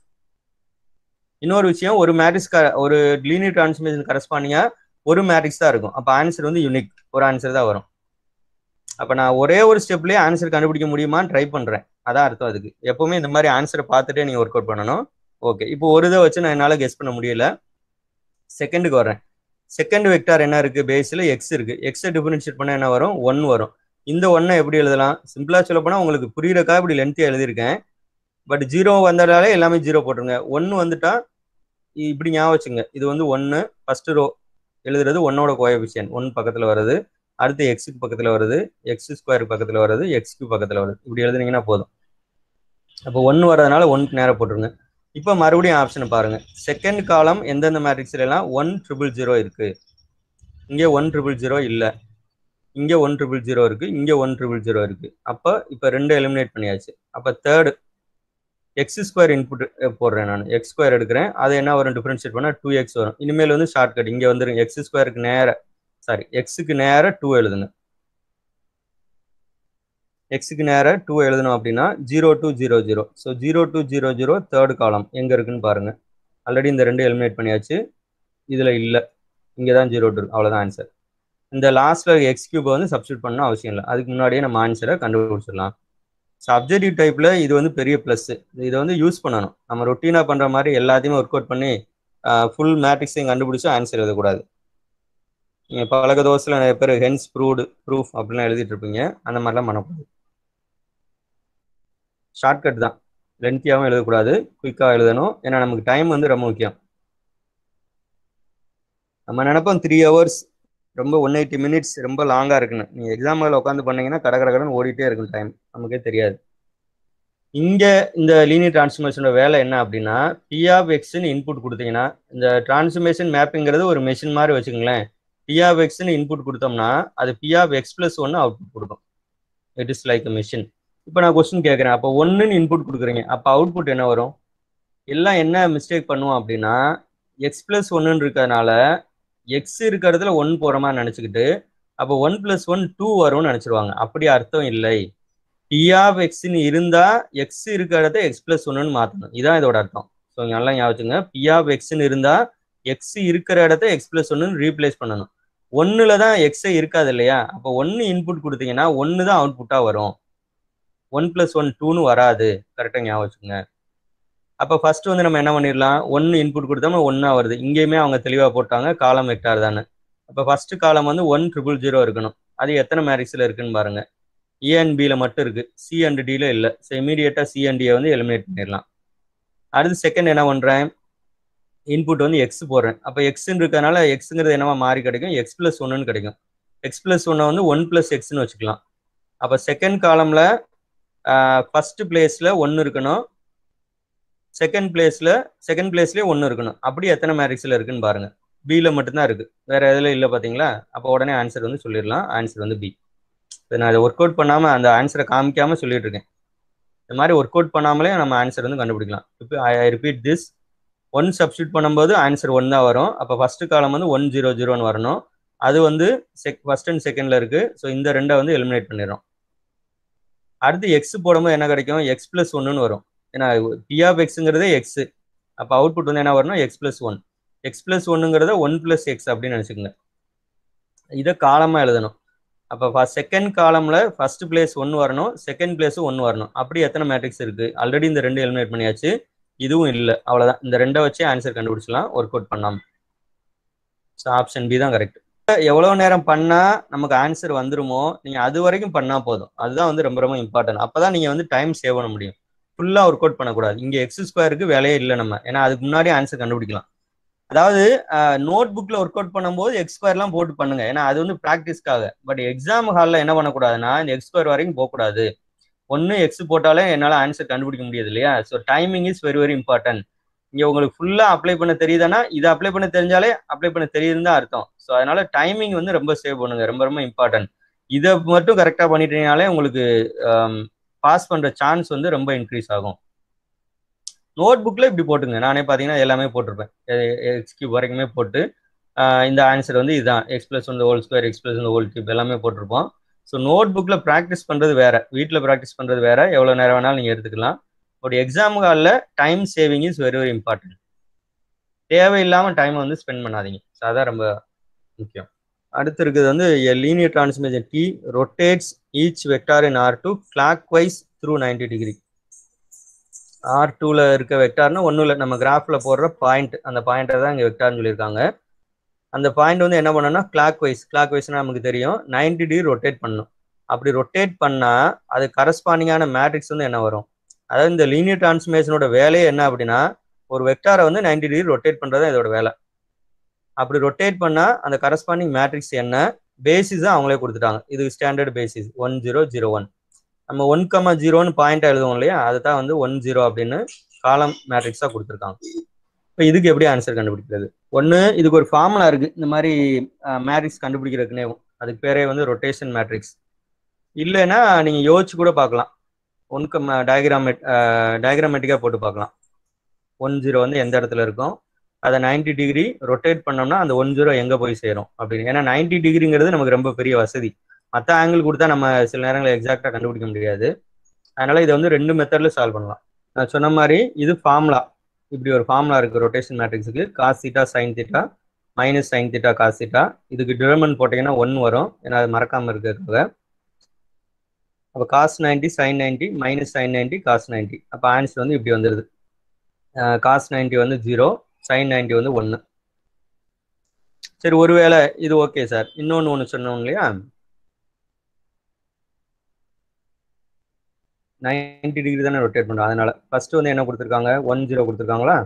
Speaker 1: இன்னொரு விஷயம் ஒரு மேட்ரிக்ஸ் ஒரு லீனியர் டிரான்ஸ்மேஷன் கரஸ்பாண்டிங்காக ஒரு மேட்ரிக்ஸ் தான் இருக்கும் அப்போ ஆன்சர் வந்து யூனிக் ஒரு ஆன்சர் தான் வரும் அப்போ நான் ஒரே ஒரு ஸ்டெப்லேயே ஆன்சர் கண்டுபிடிக்க முடியுமான்னு ட்ரை பண்ணுறேன் அதான் அர்த்தம் அதுக்கு எப்பவுமே இந்த மாதிரி ஆன்சரை பார்த்துட்டே நீங்கள் ஒர்க் அவுட் பண்ணணும் ஓகே இப்போ ஒரு இதை வச்சு நான் என்னால் கெஸ்ட் பண்ண முடியல செகண்டுக்கு வரேன் செகண்ட் வெக்டார் என்ன இருக்கு பேஸில் எக்ஸ் இருக்கு எக்ஸை டிஃபரன்ஷியேட் பண்ணால் என்ன வரும் ஒன் வரும் இந்த ஒன்னை எப்படி எழுதலாம் சிம்பிளாக சொல்ல போனால் உங்களுக்கு புரியுறக்காக இப்படி லென்த்து எழுதியிருக்கேன் பட் ஜீரோ வந்ததாலே எல்லாமே ஜீரோ போட்டுருங்க ஒன்று வந்துட்டா இப்படி ஞாபகம் வச்சுங்க இது வந்து ஒன்று ஃபஸ்ட்டு ரோ எழுதுறது ஒன்னோட கோஎபிஷியன் ஒன் பக்கத்தில் வருது அடுத்து எக்ஸுக்கு பக்கத்தில் வருது எக்ஸ் ஸ்கொயர் பக்கத்தில் வருது எக்ஸ்க்கு பக்கத்தில் வருது இப்படி எழுதுனீங்கன்னா போதும் அப்போ ஒன்று வர்றதுனால ஒன்னுக்கு நேரம் போட்டுருங்க இப்போ மறுபடியும் ஆப்ஷனை பாருங்க செகண்ட் காலம் எந்தெந்த எல்லாம் ஒன் ட்ரிபிள் ஜீரோ இருக்கு இங்கே ஒன் ட்ரிபிள் ஜீரோ இல்லை இங்கே ஒன் ட்ரிபிள் ஜீரோ இருக்கு இங்கே ஒன் ட்ரிபிள் ஜீரோ இருக்கு அப்போ இப்போ ரெண்டு எலிமினேட் பண்ணியாச்சு அப்போ தேர்டு எக்ஸ் ஸ்கொயர் இன்புட் போடுறேன் நான் எக்ஸ் ஸ்கொயர் எடுக்கிறேன் அதை என்ன வரும் டிஃபரன்ஷியேட் பண்ணால் டூ எக்ஸ் வரும் இனிமேல் வந்து ஷார்ட்கட் இங்கே வந்துருங்க எக்ஸ் ஸ்கொயருக்கு நேராக சாரி எக்ஸுக்கு நேராக டூ எழுதுங்க எக்ஸுக்கு நேராக டூ எழுதணும் அப்படின்னா zero two zero zero so zero two zero zero third column எங்கே இருக்குன்னு பாருங்கள் ஆல்ரெடி இந்த ரெண்டு எலிமினேட் பண்ணியாச்சு இதில் இல்லை இங்கே தான் ஜீரோ டூ அவ்வளோதான் ஆன்சர் இந்த லாஸ்ட்டில் எக்ஸ் கியூப் வந்து சப்ஸ்டியூட் பண்ண அவசியம் இல்லை அதுக்கு முன்னாடியே நம்ம ஆன்சரை கண்டுபிடிச்சிடலாம் ஸோ அப்ஜெக்டிவ் டைப்பில் இது வந்து பெரிய ப்ளஸ்ஸு இதை வந்து யூஸ் பண்ணணும் நம்ம ரொட்டீனாக பண்ணுற மாதிரி எல்லாத்தையுமே ஒர்க் அவுட் பண்ணி ஃபுல் மேட்ரிக்ஸையும் கண்டுபிடிச்சி ஆன்சர் எழுதக்கூடாது நீங்கள் பழக தோசையில் நிறைய பேர் ஹென்ஸ் ப்ரூடு ப்ரூஃப் அப்படிலாம் எழுதிட்டு இருப்பீங்க அந்த மாதிரிலாம் பண்ணக்கூடாது ஷார்ட்கட் தான் லென்த்தியாகவும் எழுதக்கூடாது குயிக்காக எழுதணும் ஏன்னா நமக்கு டைம் வந்து ரொம்ப முக்கியம் நம்ம நினைப்போம் த்ரீ ஹவர்ஸ் ரொம்ப ஒன் எயிட்டி மினிட்ஸ் ரொம்ப லாங்காக இருக்குன்னு நீங்கள் எக்ஸாம்பிள் உட்காந்து பண்ணீங்கன்னா கடை கடன் ஓடிட்டே இருக்கும் டைம் நமக்கே தெரியாது இங்கே இந்த லீனியர் டிரான்ஸ்ஃபர்மேஷனோட வேலை என்ன அப்படின்னா பி ஆஃப் எக்ஸ்னு இன்புட் கொடுத்தீங்கன்னா இந்த டிரான்ஸ்ஃபர்மேஷன் மேப்பிங்கிறது ஒரு மெஷின் மாதிரி வச்சுக்கோங்களேன் பி ஆஃப் எக்ஸ்னு இன்புட் கொடுத்தோம்னா அது பி ஆஃப் எக்ஸ் பிளஸ் ஒன்று அவுட்புட் கொடுக்கும் it is like a machine இப்போ நான் கொஸ்டின் கேட்குறேன் அப்போ ஒன்றுன்னு இன்புட் கொடுக்குறீங்க அப்போ அவுட்புட் என்ன வரும் எல்லாம் என்ன மிஸ்டேக் பண்ணுவோம் அப்படின்னா எக்ஸ் பிளஸ் ஒன்றுன்னு இருக்கிறதுனால எக்ஸ் இருக்கிறதுல ஒன் போகிற நினச்சிக்கிட்டு அப்போ ஒன் பிளஸ் ஒன் டூ வரும்னு நினச்சிருவாங்க அப்படி அர்த்தம் இல்லை டி ஆஃப் எக்ஸ்னு இருந்தால் எக்ஸ் இருக்கிறத எக்ஸ் பிளஸ் ஒன்றுன்னு மாற்றணும் இதுதான் இதோட அர்த்தம் ஸோ நல்லா ஞாபகம் பி ஆஃப் எக்ஸ்னு இருந்தால் எக்ஸ் இருக்கிற இடத்த எக்ஸ் பிளஸ் ஒன்றுன்னு ரீப்ளேஸ் பண்ணணும் ஒன்றில் தான் எக்ஸே இருக்காது இல்லையா அப்போ ஒன்று இன்புட் கொடுத்தீங்கன்னா ஒன்று தான் அவுட்புட்டாக வரும் ஒன் பிளஸ் ஒன் டூன்னு வராது கரெக்டாக ஞாபகம் வச்சுக்கோங்க அப்போ ஃபர்ஸ்ட் வந்து நம்ம என்ன பண்ணிடலாம் ஒன்று இன்புட் கொடுத்தோம்னா ஒன்றா வருது இங்கேயுமே அவங்க தெளிவாக போட்டாங்க காலம் வெக்டார் தானே அப்போ ஃபர்ஸ்ட் காலம் வந்து ஒன் ட்ரிபிள் ஜீரோ இருக்கணும் அது எத்தனை மேரிக்ஸில் இருக்குன்னு பாருங்க ஏ அண்ட் பியில் மட்டும் இருக்கு சி அண்ட் டியில் இல்லை ஸோ இமீடியட்டாக சி அண்ட் டியை வந்து எலிமினேட் பண்ணிடலாம் அடுத்து செகண்ட் என்ன பண்ணுறேன் இன்புட் வந்து எக்ஸ் போடுறேன் அப்போ எக்ஸ்ன்னு இருக்கிறதுனால எக்ஸுங்கிறது என்னவா மாறி கிடைக்கும் எக்ஸ் பிளஸ் ஒன்றுன்னு கிடைக்கும் எக்ஸ் பிளஸ் ஒன்னை வந்து ஒன் பிளஸ் எக்ஸ்ன்னு வச்சுக்கலாம் அப்போ செகண்ட் காலமில் ஃபர்ஸ்ட் பிளேஸில் ஒன்று இருக்கணும் செகண்ட் பிளேஸில் செகண்ட் பிளேஸ்லேயே ஒன்று இருக்கணும் அப்படி எத்தனை மேரிக்ஸில் இருக்குன்னு பாருங்கள் பியில் மட்டும்தான் இருக்குது வேறு எதில் இல்லை பார்த்தீங்களா அப்போ உடனே ஆன்சர் வந்து சொல்லிடலாம் ஆன்சர் வந்து பி இப்போ நான் அதை ஒர்க் அவுட் பண்ணாமல் அந்த ஆன்சரை காமிக்காமல் சொல்லிட்டுருக்கேன் இந்த மாதிரி ஒர்க் அவுட் பண்ணாமலே நம்ம ஆன்சர் வந்து கண்டுபிடிக்கலாம் இப்போ I repeat this one substitute பண்ணும்போது ஆன்சர் ஒன் தான் வரும் அப்போ ஃபஸ்ட்டு காலம் வந்து ஒன் ஜீரோ ஜீரோன்னு வரணும் அது வந்து செக் ஃபஸ்ட் அண்ட் செகண்டில் இருக்குது ஸோ இந்த ரெண்டை வந்து எலிமினேட் பண்ணிடுறோம் அடுத்து எக்ஸ் போடும்போது என்ன கிடைக்கும் எக்ஸ் பிளஸ் ஒன்றுன்னு வரும் ஏன்னா பி ஆஃப் எக்ஸுங்கிறதே எக்ஸு அப்போ அவுட்புட் வந்து என்ன வரணும் X plus one X plus ஒன்னுங்கிறத ஒன் பிளஸ் எக்ஸ் அப்படின்னு நினச்சிக்கோங்க இதை காலமாக எழுதணும் அப்போ செகண்ட் காலமில் ஃபர்ஸ்ட் பிளேஸ் ஒன்று வரணும் செகண்ட் பிளேஸும் ஒன்று வரணும் அப்படி எத்தனை மேட்ரிக்ஸ் இருக்குது ஆல்ரெடி இந்த ரெண்டு எலிமினேட் பண்ணியாச்சு இதுவும் இல்லை அவ்வளோதான் இந்த ரெண்டை வச்சே ஆன்சர் கண்டுபிடிச்சலாம் ஒர்க் அவுட் பண்ணாமல் ஸோ ஆப்ஷன் பி தான் கரெக்ட் எவ்வளவு நேரம் பண்ணா நமக்கு ஆன்சர் வந்துருமோ நீங்க அது வரைக்கும் பண்ணா போதும் அதுதான் வந்து ரொம்ப ரொம்ப இம்பார்ட்டன்ட் அப்பதான் நீங்க வந்து டைம் சேவ் பண்ண முடியும் ஃபுல்லா ஒர்க் அவுட் பண்ணக்கூடாது இங்க எக்ஸ் ஸ்கொயருக்கு வேலையே இல்லை நம்ம ஏன்னா அதுக்கு முன்னாடி ஆன்சர் கண்டுபிடிக்கலாம் அதாவது நோட் புக்ல ஒர்க் அவுட் பண்ணும்போது எக்ஸ்பயர்லாம் எல்லாம் போட்டு பண்ணுங்க ஏன்னா அது வந்து ப்ராக்டிஸ்க்காக பட் எக்ஸாம் ஹாலில் என்ன பண்ணக்கூடாதுன்னா இந்த எக்ஸ்பயர் வரைக்கும் போகக்கூடாது ஒன்று எக்ஸ் போட்டாலே என்னால் ஆன்சர் கண்டுபிடிக்க முடியாது இல்லையா so timing is very very important இங்கே உங்களுக்கு ஃபுல்லாக அப்ளை பண்ண தெரியுதுன்னா இதை அப்ளை பண்ண தெரிஞ்சாலே அப்ளை பண்ண தெரியுதுன்னு தான் அர்த்தம் ஸோ அதனால டைமிங் வந்து ரொம்ப சேவ் பண்ணுங்க ரொம்ப ரொம்ப இம்பார்ட்டன்ட் இதை மட்டும் கரெக்டாக பண்ணிட்டீங்கனாலே உங்களுக்கு பாஸ் பண்ணுற சான்ஸ் வந்து ரொம்ப இன்க்ரீஸ் ஆகும் நோட் புக்கில் இப்படி போட்டுங்க நானே பார்த்தீங்கன்னா எல்லாமே போட்டிருப்பேன் எக்ஸ் வரைக்குமே போட்டு இந்த ஆன்சர் வந்து இதுதான் எக்ஸ்பிளஸ் வந்து ஹோல் ஸ்கொயர் எக்ஸ்பிளஸ் வந்து ஹோல் கியூப் எல்லாமே போட்டிருப்போம் ஸோ நோட் புக்கில் ப்ராக்டிஸ் பண்ணுறது வேறு வீட்டில் ப்ராக்டிஸ் பண்ணுறது வேறு எவ்வளோ நேரம் வேணாலும் நீங்கள் எடுத்துக்கலாம் ஒரு எக்ஸாம் காலில் time saving is very very important தேவையில்லாமல் டைமை வந்து ஸ்பெண்ட் பண்ணாதீங்க ஸோ அதான் ரொம்ப முக்கியம் அடுத்து இருக்குது வந்து a linear transmission T rotates each vector in R two clockwise through ninety degree R டூவில் இருக்க வெக்டார்னா ஒன்றும் இல்லை நம்ம கிராஃபில் போடுற பாயிண்ட் அந்த பாயிண்டை தான் இங்கே வெக்டார்னு சொல்லியிருக்காங்க அந்த பாயிண்ட் வந்து என்ன பண்ணோம்னா கிளாக் வைஸ் கிளாக் வைஸ்னா நமக்கு தெரியும் நைன்டி டிகிரி ரொட்டேட் பண்ணணும் அப்படி ரொட்டேட் பண்ணால் அது கரஸ்பாண்டிங்கான மேட்ரிக்ஸ் வந்து என்ன வரும் அதாவது இந்த லீனியர் டிரான்ஸ்மேஷனோட வேலையே என்ன அப்படின்னா ஒரு வெக்டாரை வந்து நைன்டி டிகிரி ரொட்டேட் பண்ணுறது இதோட வேலை அப்படி ரொட்டேட் பண்ணால் அந்த கரஸ்பாண்டிங் மேட்ரிக்ஸ் என்ன பேசிஸை அவங்களே கொடுத்துட்டாங்க இது standard basis one zero zero one நம்ம ஒன் கமா ஜீரோன்னு பாயிண்ட் எழுதுவோம் இல்லையா அது தான் வந்து ஒன் ஜீரோ அப்படின்னு காலம் மேட்ரிக்ஸாக கொடுத்துருக்காங்க இப்போ இதுக்கு எப்படி ஆன்சர் கண்டுபிடிக்கிறது ஒன்று இதுக்கு ஒரு ஃபார்முலா இருக்குது இந்த மாதிரி மேட்ரிக்ஸ் கண்டுபிடிக்கிறதுக்குனே அதுக்கு பேரே வந்து ரொட்டேஷன் மேட்ரிக்ஸ் இல்லைன்னா நீங்கள் யோசிச்சு கூட பார்க்கலாம் ஒன்று டயக்ராமெட் டயக்ராமேட்டிக்காக போட்டு பார்க்கலாம் ஒன் ஜீரோ வந்து எந்த இடத்துல இருக்கும் அதை நைன்டி டிகிரி ரொட்டேட் பண்ணோம்னா அந்த ஒன் ஜீரோ எங்கே போய் சேரும் அப்படின்னு ஏன்னா நைன்டி டிகிரிங்கிறது நமக்கு ரொம்ப பெரிய வசதி மற்ற ஆங்கிள் கொடுத்தா நம்ம சில நேரங்களில் எக்ஸாக்டாக கண்டுபிடிக்க முடியாது அதனால் இதை வந்து ரெண்டு மெத்தடில் சால்வ் பண்ணலாம் நான் சொன்ன மாதிரி இது ஃபார்முலா இப்படி ஒரு ஃபார்முலா இருக்குது ரொட்டேஷன் மேட்ரிக்ஸுக்கு cos theta sine theta minus sine theta cos theta இதுக்கு டிடர்மன் போட்டிங்கன்னா ஒன் வரும் ஏன்னா அது மறக்காமல் இருக்கிறதுக்காக அப்போ cos ninety sine ninety minus sine ninety cos ninety அப்போ ஆன்சர் வந்து இப்படி வந்துடுது காஸ் நைன்டி வந்து ஜீரோ சைன் நைன்டி வந்து ஒன்று சரி ஒருவேளை இது ஓகே சார் இன்னொன்று ஒன்று சொன்னோம் இல்லையா நைன்டி டிகிரி தானே ரொட்டேட் பண்ணுறோம் அதனால ஃபர்ஸ்ட் வந்து என்ன கொடுத்துருக்காங்க ஒன் ஜீரோ கொடுத்துருக்காங்களா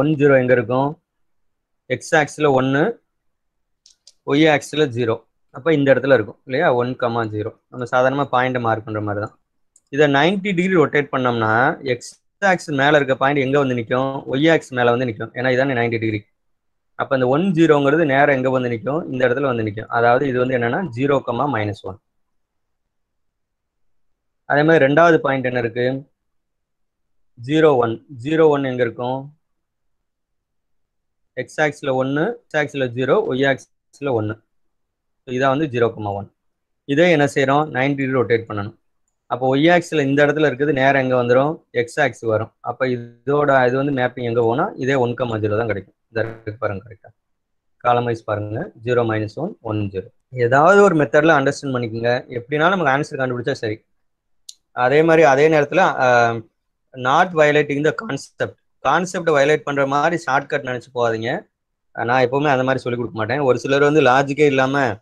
Speaker 1: ஒன் ஜீரோ எங்கே இருக்கும் எக்ஸ் ஆக்ஸில் ஒன்று ஒய் ஆக்ஸில் ஜீரோ அப்போ இந்த இடத்துல இருக்கும் இல்லையா ஒன் கமா ஜீரோ நம்ம சாதாரணமாக பாயிண்ட்டை மார்க் பண்ணுற மாதிரி தான் இதை நைன்டி டிகிரி ரொட்டேட் பண்ணோம்னா எக்ஸ் ஆக்ஸ் மேலே இருக்க பாயிண்ட் எங்கே வந்து நிற்கும் ஒய் ஆக்ஸ் மேலே வந்து நிற்கும் ஏன்னா இதான நைன்டி டிகிரி அப்போ இந்த ஒன் ஜீரோங்கிறது நேரம் எங்கே வந்து நிற்கும் இந்த இடத்துல வந்து நிற்கும் அதாவது இது வந்து என்னென்னா ஜீரோ கமா மைனஸ் ஒன் அதே மாதிரி ரெண்டாவது பாயிண்ட் என்ன இருக்கு ஜீரோ ஒன் ஜீரோ ஒன் எங்கே இருக்கும் எக்ஸ் ஆக்ஸில் ஒன்று எக்ஸ் ஆக்ஸில் ஜீரோ ஒய் ஆக்ஸில் ஒன்று இதான் வந்து ஜீரோ கம்மா ஒன் இதே என்ன செய்கிறோம் நைன் டிகிரி ரொட்டேட் பண்ணணும் அப்போ ஒய் ஆக்ஸில் இந்த இடத்துல இருக்குது நேரம் எங்கே வந்துடும் எக்ஸ் ஆக்ஸ் வரும் அப்போ இதோட இது வந்து மேப்பிங் எங்கே போனால் இதே ஒன் கம்மா ஜீரோ தான் கிடைக்கும் இதற்கு பாருங்க கரெக்டாக காலமைஸ் பாருங்க zero minus one one zero ஏதாவது ஒரு மெத்தடில் அண்டர்ஸ்டாண்ட் பண்ணிக்கோங்க எப்படினாலும் நமக்கு ஆன்சர் கண்டுபிடிச்சா சரி அதே மாதிரி அதே நேரத்தில் not violating the concept concept violate பண்ணுற மாதிரி ஷார்ட்கட் நினச்சி போகாதீங்க நான் எப்போவுமே அந்த மாதிரி சொல்லிக் கொடுக்க மாட்டேன் ஒரு சிலர் வந்து லாஜிக்கே இல்லாமல்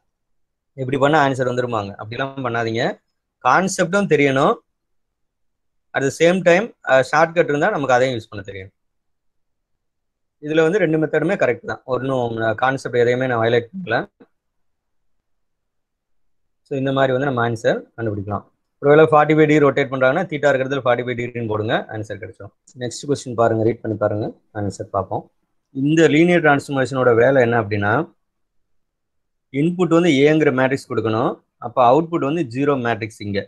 Speaker 1: இப்படி பண்ண ஆன்சர் வந்துருமாங்க அப்படிலாம் பண்ணாதீங்க கான்செப்டும் தெரியணும் at the same time shortcut இருந்தால் நமக்கு அதையும் யூஸ் பண்ண தெரியும் இதில் வந்து ரெண்டு மெத்தடுமே கரெக்ட் தான் ஒன்றும் கான்செப்ட் எதையுமே நான் வயலேட் பண்ணல ஸோ இந்த மாதிரி வந்து நம்ம ஆன்சர் கண்டுபிடிக்கலாம் ஒருவேளை ஃபார்ட்டி ஃபைவ் டிகிரி ரொட்டேட் பண்ணுறாங்கன்னா தீட்டா இருக்கிறதுல ஃபார்ட்டி ஃபைவ் டிகிரின்னு போடுங்க ஆன்சர் கிடைச்சிடும் நெக்ஸ்ட் கொஸ்டின் பாருங்கள் ரீட் பண்ணி பாருங்கள் ஆன்சர் பார்ப்போம் இந்த லீனியர் ட்ரான்ஸ்ஃபர்மேஷனோட வேலை என்ன அப்படின்னா இன்புட் வந்து ஏங்கிற மேட்ரிக்ஸ் கொடுக்கணும் அப்போ அவுட்புட் வந்து ஜீரோ மேட்ரிக்ஸ் இங்கே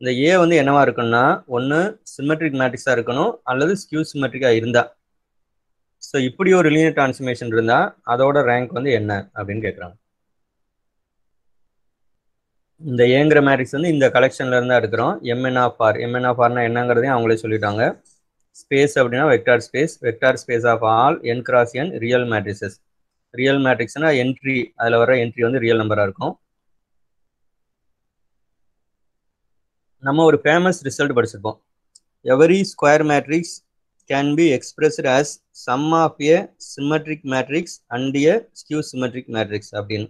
Speaker 1: இந்த ஏ வந்து என்னவா இருக்கணும்னா ஒன்று சிமெட்ரிக் மேட்ரிக்ஸாக இருக்கணும் அல்லது ஸ்கியூ சிமெட்ரிக்காக இருந்தால் ஸோ இப்படி ஒரு லீனியர் டிரான்ஸ்ஃபர்மேஷன் இருந்தால் அதோட ரேங்க் வந்து என்ன அப்படின்னு கேட்குறாங்க இந்த ஏங்கிற மேட்ரிக்ஸ் வந்து இந்த கலெக்ஷன்ல இருந்தா எடுக்கிறோம் M N of R M N of ஆர்னா என்னங்கிறதையும் அவங்களே சொல்லிட்டாங்க ஸ்பேஸ் அப்படின்னா vector space vector space of all N cross N real matrices real மேட்ரிக்ஸ்னா என்ட்ரி அதில் வர என்ட்ரி வந்து ரியல் நம்பராக இருக்கும் நம்ம ஒரு ஃபேமஸ் ரிசல்ட் படிச்சிருப்போம் every square matrix can be expressed as sum of a symmetric matrix and a skew symmetric matrix அப்படின்னு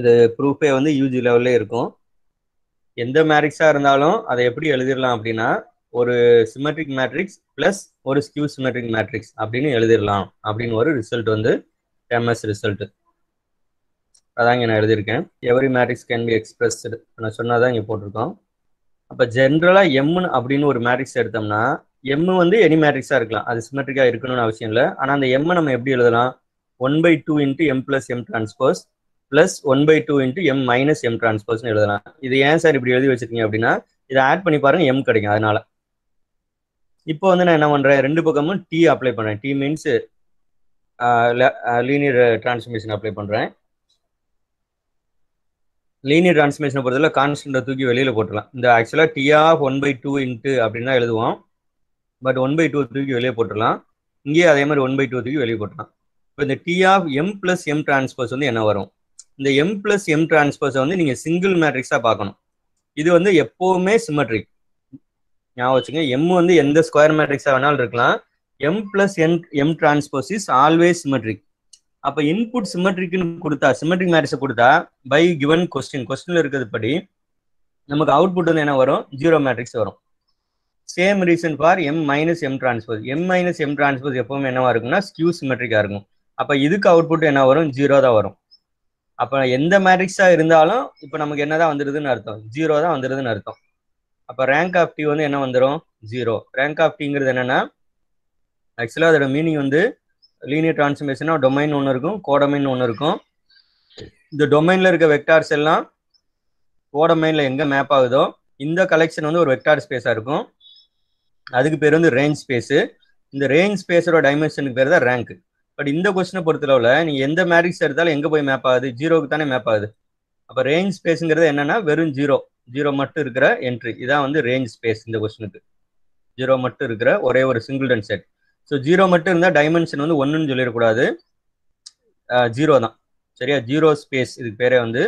Speaker 1: இது ப்ரூஃபே வந்து யூஜி லெவல்லே இருக்கும் எந்த மேட்ரிக்ஸாக இருந்தாலும் அதை எப்படி எழுதிடலாம் அப்படின்னா ஒரு சிமெட்ரிக் மேட்ரிக்ஸ் ப்ளஸ் ஒரு ஸ்கியூ சிமெட்ரிக் மேட்ரிக்ஸ் அப்படின்னு எழுதிடலாம் அப்படின்னு ஒரு ரிசல்ட் வந்து எம்எஸ் ரிசல்ட் அதாங்க நான் எழுதியிருக்கேன் every matrix can be expressed நான் சொன்னால் தான் இங்கே போட்டிருக்கோம் அப்போ ஜென்ரலாக எம்னு அப்படின்னு ஒரு மேட்ரிக்ஸ் எடுத்தோம்னா எம் வந்து எனி மேட்ரிக்ஸாக இருக்கலாம் அது சிமெட்ரிக்காக இருக்கணும்னு அவசியம் இல்லை ஆனால் அந்த எம்மை நம்ம எப்படி எழுதலாம் one by two into M plus M transpose plus one by two into M minus M டிரான்ஸ்போஸ்னு எழுதலாம் இது ஏன் சார் இப்படி எழுதி வச்சிருக்கீங்க அப்படின்னா இதை ஆட் பண்ணி பாருங்க எம் கிடைக்கும் அதனால இப்போ வந்து நான் என்ன பண்ணுறேன் ரெண்டு பக்கமும் டி அப்ளை பண்ணுறேன் T means linear transmission apply பண்ணுறேன் லீனியர் டிரான்ஸ்மிஷனை பொறுத்தவரை கான்ஸ்டண்ட்டை தூக்கி வெளியில் போட்டுடலாம் இந்த ஆக்சுவலாக T of one by two into அப்படின்னு எழுதுவோம் பட் ஒன் பை டூ தூக்கி வெளியே போட்டுடலாம் இங்கேயே அதே மாதிரி ஒன் பை டூ தூக்கி வெளியே போட்டுடலாம் இப்போ இந்த T of M plus M transpose வந்து என்ன வரும் இந்த எம் ப்ளஸ் எம் டிரான்ஸ்பர்ஸை வந்து நீங்கள் சிங்கிள் மேட்ரிக்ஸாக பார்க்கணும் இது வந்து எப்போவுமே சிமெட்ரிக் ஞாபகம் வச்சுங்க எம் வந்து எந்த ஸ்கொயர் மேட்ரிக்ஸாக வேணாலும் இருக்கலாம் M plus N M transpose is always symmetric அப்போ இன்புட் சிமெட்ரிக்னு கொடுத்தா சிமெட்ரிக் மேட்ரிக்ஸை கொடுத்தா பை கிவன் கொஸ்டின் கொஸ்டின்ல இருக்கிறது படி நமக்கு அவுட்புட் வந்து என்ன வரும் ஜீரோ மேட்ரிக்ஸ் வரும் same reason for M minus M transpose M minus M transpose எப்பவுமே என்னவா இருக்கும்னா ஸ்கியூ சிமெட்ரிக்காக இருக்கும் அப்போ இதுக்கு அவுட்புட் என்ன வரும் ஜீரோ தான் வரும் அப்போ எந்த மேட்ரிக்ஸாக இருந்தாலும் இப்போ நமக்கு என்ன தான் வந்துடுதுன்னு அர்த்தம் ஜீரோ தான் வந்துடுதுன்னு அர்த்தம் அப்போ ரேங்க் ஆஃப் டி வந்து என்ன வந்துடும் ஜீரோ ரேங்க் ஆஃப் டிங்கிறது என்னன்னா ஆக்சுவலாக அதோட மீனிங் வந்து லீனியர் டிரான்ஸ்ஃபர்மேஷனாக டொமைன் ஒன்று இருக்கும் கோடமைன் ஒன்று இருக்கும் இந்த டொமைனில் இருக்க வெக்டார்ஸ் எல்லாம் கோடமைனில் எங்கே மேப் ஆகுதோ இந்த கலெக்ஷன் வந்து ஒரு வெக்டார் ஸ்பேஸாக இருக்கும் அதுக்கு பேர் வந்து ரேஞ்ச் ஸ்பேஸு இந்த ரேஞ்ச் ஸ்பேஸோட டைமென்ஷனுக்கு பேர் தான் ரேங்க் பட் இந்த கொஸ்டினை பொறுத்தளவில் நீங்கள் எந்த மேரிக்ஸ் எடுத்தாலும் எங்கே போய் மேப் ஆகுது ஜீரோவுக்கு தானே மேப் ஆகுது அப்போ ரேஞ்ச் ஸ்பேஸுங்கிறது என்னென்னா வெறும் ஜீரோ ஜீரோ மட்டும் இருக்கிற என்ட்ரி இதான் வந்து ரேஞ்ச் ஸ்பேஸ் இந்த கொஸ்டினுக்கு ஜீரோ மட்டும் இருக்கிற ஒரே ஒரு singleton set so zero மட்டும் இருந்தால் டைமென்ஷன் வந்து ஒன்றுன்னு சொல்லிடக்கூடாது ஜீரோ தான் சரியா ஜீரோ ஸ்பேஸ் இதுக்கு பேரே வந்து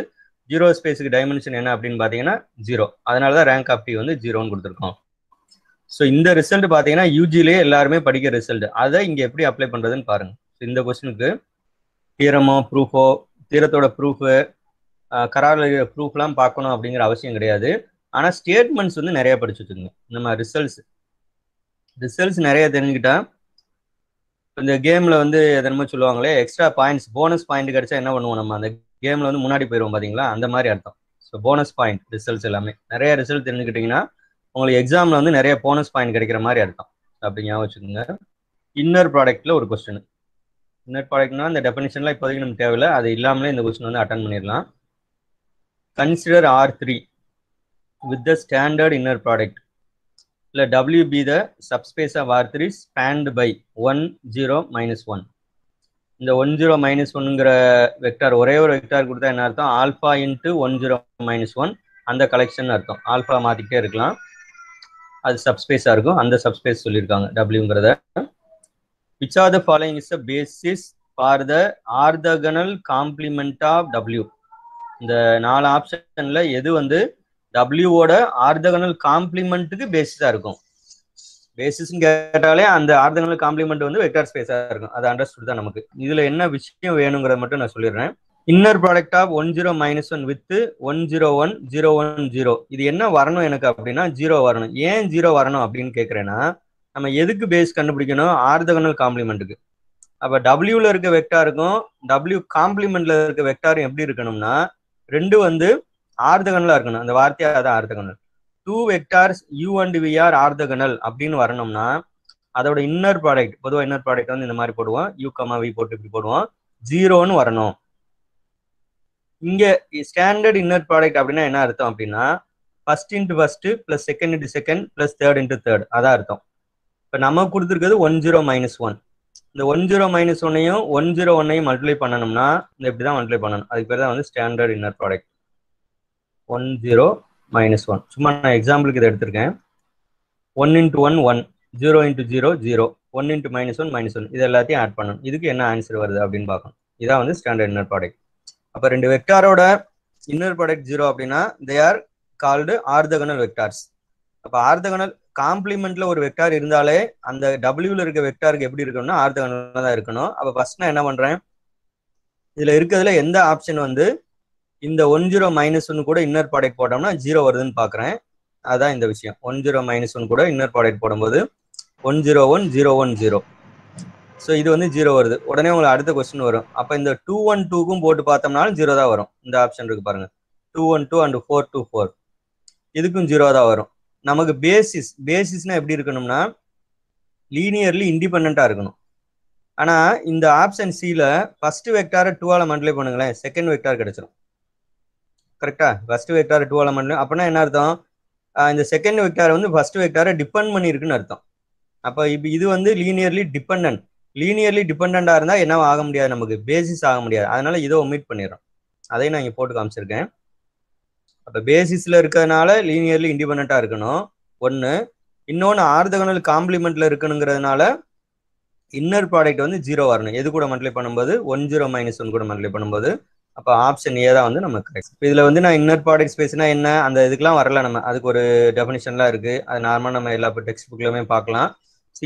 Speaker 1: ஜீரோ ஸ்பேஸுக்கு டைமென்ஷன் என்ன அப்படின்னு பார்த்தீங்கன்னா ஜீரோ அதனால தான் ரேங்க் ஆஃப் டி வந்து ஜீரோன்னு கொடுத்துருக்கோம் ஸோ இந்த ரிசல்ட் பார்த்தீங்கன்னா யூஜிலேயே எல்லாருமே படிக்கிற ரிசல்ட் அதை இங்கே எப்படி அப்ளை பண்ணுறதுன்னு பாருங்கள் ஸோ இந்த கொஸ்டினுக்கு தீரமோ ப்ரூஃபோ தீரத்தோட ப்ரூஃபு கரால ப்ரூஃப்லாம் பார்க்கணும் அப்படிங்கிற அவசியம் கிடையாது ஆனால் ஸ்டேட்மெண்ட்ஸ் வந்து நிறையா படிச்சு வச்சுக்கோங்க நம்ம ரிசல்ட்ஸ் ரிசல்ட்ஸ் நிறையா தெரிஞ்சுக்கிட்டால் இந்த கேம்ல வந்து எதனமோ சொல்லுவாங்களே எக்ஸ்ட்ரா பாயிண்ட்ஸ் போனஸ் பாயிண்ட் கிடைச்சா என்ன பண்ணுவோம் நம்ம அந்த கேம்ல வந்து முன்னாடி போயிடுவோம் பாத்தீங்களா அந்த மாதிரி அர்த்தம் ஸோ போனஸ் பாயிண்ட் ரிசல்ட்ஸ் எல்லாமே நிறைய ரிசல்ட் தெரிஞ்சுக்கிட்டீங்கன்னா உங்களுக்கு எக்ஸாம்ல வந்து நிறைய போனஸ் பாயிண்ட் கிடைக்கிற மாதிரி அர்த்தம் அப்படி ஞாபகம் வச்சுக்கோங்க இன்னர் ப்ராடக்ட்ல ஒரு கொஸ்டின் இன்னர் ப்ராடக்ட்னா அந்த டெஃபினிஷன்லாம் இப்போதைக்கு நமக்கு தேவையில்ல அது இல்லாமலே இந்த கொஸ்டின் வந்து அட்டன் பண்ணிடலாம் consider R three with the standard inner product இல்ல W be the subspace of R three spanned by one zero minus one இந்த ஒன் ஜீரோ மைனஸ் ஒன்னுங்கிற வெக்டார் ஒரே ஒரு வெக்டார் கொடுத்தா என்ன அர்த்தம் alpha into one zero minus one அந்த collection அர்த்தம் ஆல்ஃபா மாத்திட்டே இருக்கலாம் அது சப்ஸ்பேஸாக இருக்கும் அந்த சப்ஸ்பேஸ் சொல்லியிருக்காங்க டபிள்யூங்கிறத which are the following is a basis for the orthogonal complement of W இந்த நாலு ஆப்ஷன்ல எது வந்து டபிள்யூவோட ஆர்தகனல் காம்ப்ளிமெண்ட்டுக்கு பேசிஸா இருக்கும் பேசிஸ்ன்னு கேட்டாலே அந்த ஆர்தகனல் காம்ப்ளிமெண்ட் வந்து வெக்டார் ஸ்பேஸா இருக்கும் அது அண்டர்ஸ்டுட் தான் நமக்கு இதுல என்ன விஷயம் வேணுங்கிறத மட்டும் நான் சொல்லிடுறேன் inner product of one zero minus one with one zero one zero one zero இது என்ன வரணும் எனக்கு அப்படின்னா ஜீரோ வரணும் ஏன் ஜீரோ வரணும் அப்படின்னு கேட்குறேன்னா நம்ம எதுக்கு பேஸ் கண்டுபிடிக்கணும் ஆர்தகனல் காம்ப்ளிமெண்ட்டுக்கு அப்போ டபிள்யூவில் இருக்க வெக்டாருக்கும் டபிள்யூ காம்ப்ளிமெண்ட்ல இருக்க வெக்டாரும் எப்படி இருக்கணும்னா ரெண்டு வந்து ஆர்தகனலா இருக்கணும் அந்த வார்த்தையா அதான் orthogonal two vectors u and v are orthogonal அப்படின்னு வரணும்னா அதோட இன்னர் ப்ராடக்ட் பொதுவாக இன்னர் ப்ராடக்ட் வந்து இந்த மாதிரி போடுவோம் யூ கமா வி போட்டு இப்படி போடுவோம் ஜீரோன்னு வரணும் இங்க ஸ்டாண்டர்ட் இன்னர் ப்ராடக்ட் அப்படின்னா என்ன அர்த்தம் அப்படின்னா first into first plus second into second plus third into third அதான் அர்த்தம் இப்போ நம்ம கொடுத்துருக்கிறது ஒன் ஜீரோ மைனஸ் ஒன் இந்த ஒன் ஜீரோ மைனஸ் ஒன்னையும் ஒன் ஜீரோ ஒன்னையும் மல்டிப்ளை பண்ணணும்னா இந்த இப்படி தான் மல்டிப்ளை பண்ணணும் அதுக்கு பேர் தான் வந்து standard inner product one zero minus one சும்மா நான் எக்ஸாம்பிளுக்கு இதை எடுத்திருக்கேன் one into one one zero into zero zero one into minus one minus one இது எல்லாத்தையும் ஆட் பண்ணணும் இதுக்கு என்ன ஆன்சர் வருது அப்படின்னு பார்க்கணும் இதான் வந்து ஸ்டாண்டர்ட் இன்னர் ப்ராடக்ட் அப்போ ரெண்டு வெக்டாரோட இன்னர் ப்ராடக்ட் ஜீரோ அப்படின்னா they are called orthogonal vectors அப்போ ஆர்தகனல் காம்ப்ளிமெண்ட்ல ஒரு வெக்டார் இருந்தாலே அந்த டபிள்யூல இருக்க வெக்டாருக்கு எப்படி இருக்கணும்னா ஆர்தகனல் தான் இருக்கணும் அப்போ ஃபர்ஸ்ட் நான் என்ன பண்றேன் இதுல இருக்கிறதுல எந்த ஆப்ஷன் வந்து இந்த ஒன் ஜீரோ மைனஸ் ஒன்று கூட இன்னர் ப்ராடக்ட் போட்டோம்னா ஜீரோ வருதுன்னு பாக்குறேன் அதான் இந்த விஷயம் ஒன் ஜீரோ மைனஸ் ஒன் கூட இன்னர் ப்ராடக்ட் போடும்போது one zero one zero one zero so இது வந்து ஜீரோ வருது உடனே உங்களுக்கு அடுத்த கொஸ்டின் வரும் அப்போ இந்த டூ ஒன் டூக்கும் போட்டு பார்த்தோம்னாலும் ஜீரோ தான் வரும் இந்த ஆப்ஷன் இருக்கு பாருங்க two one two and four two four இதுக்கும் ஜீரோ தான் வரும் நமக்கு பேசிஸ் பேசிஸ்னா எப்படி இருக்கணும்னா லீனியர்லி இண்டிபெண்ட்டாக இருக்கணும் ஆனால் இந்த ஆப்ஷன் சியில் ஃபர்ஸ்ட் வெக்டாரை டூவால் மண்டலே பண்ணுங்களேன் செகண்ட் வெக்டார் கிடைச்சிடும் கரெக்டா ஃபர்ஸ்ட் வெக்டார் டூவால மட்டும் அப்படின்னா என்ன அர்த்தம் இந்த செகண்ட் வெக்டார் வந்து ஃபர்ஸ்ட் வெக்டாரை டிபெண்ட் பண்ணியிருக்குன்னு அர்த்தம் அப்போ இப்போ இது வந்து லீனியர்லி டிபெண்ட் லீனியர்லி டிபெண்டாக இருந்தால் என்ன ஆக முடியாது நமக்கு பேசிஸ் ஆக முடியாது அதனால இதை ஒமிட் பண்ணிடுறோம் அதையும் நான் இங்கே போட்டு காமிச்சிருக்கேன் அப்போ பேசிஸில் இருக்கிறதுனால லீனியர்லி இண்டிபெண்ட்டாக இருக்கணும் ஒன்று இன்னொன்று ஆர்தகனல் காம்ப்ளிமெண்ட்டில் இருக்கணுங்கிறதுனால இன்னர் ப்ராடக்ட் வந்து ஜீரோ வரணும் எது கூட மல்டிப்ளை பண்ணும்போது ஒன் ஜீரோ மைனஸ் ஒன் கூட மல்டிப்ளை பண்ணும்போது அப்போ ஆப்ஷன் ஏ தான் வந்து நம்ம கரெக்ட் இதில் வந்து நான் இன்னர் ப்ராடக்ட் ஸ்பேஸ்னா என்ன அந்த இதுக்கெலாம் வரல நம்ம அதுக்கு ஒரு டெஃபினிஷன்லாம் இருக்குது அது நார்மலாக நம்ம எல்லா டெக்ஸ்ட் புக்லையுமே பார்க்கலாம்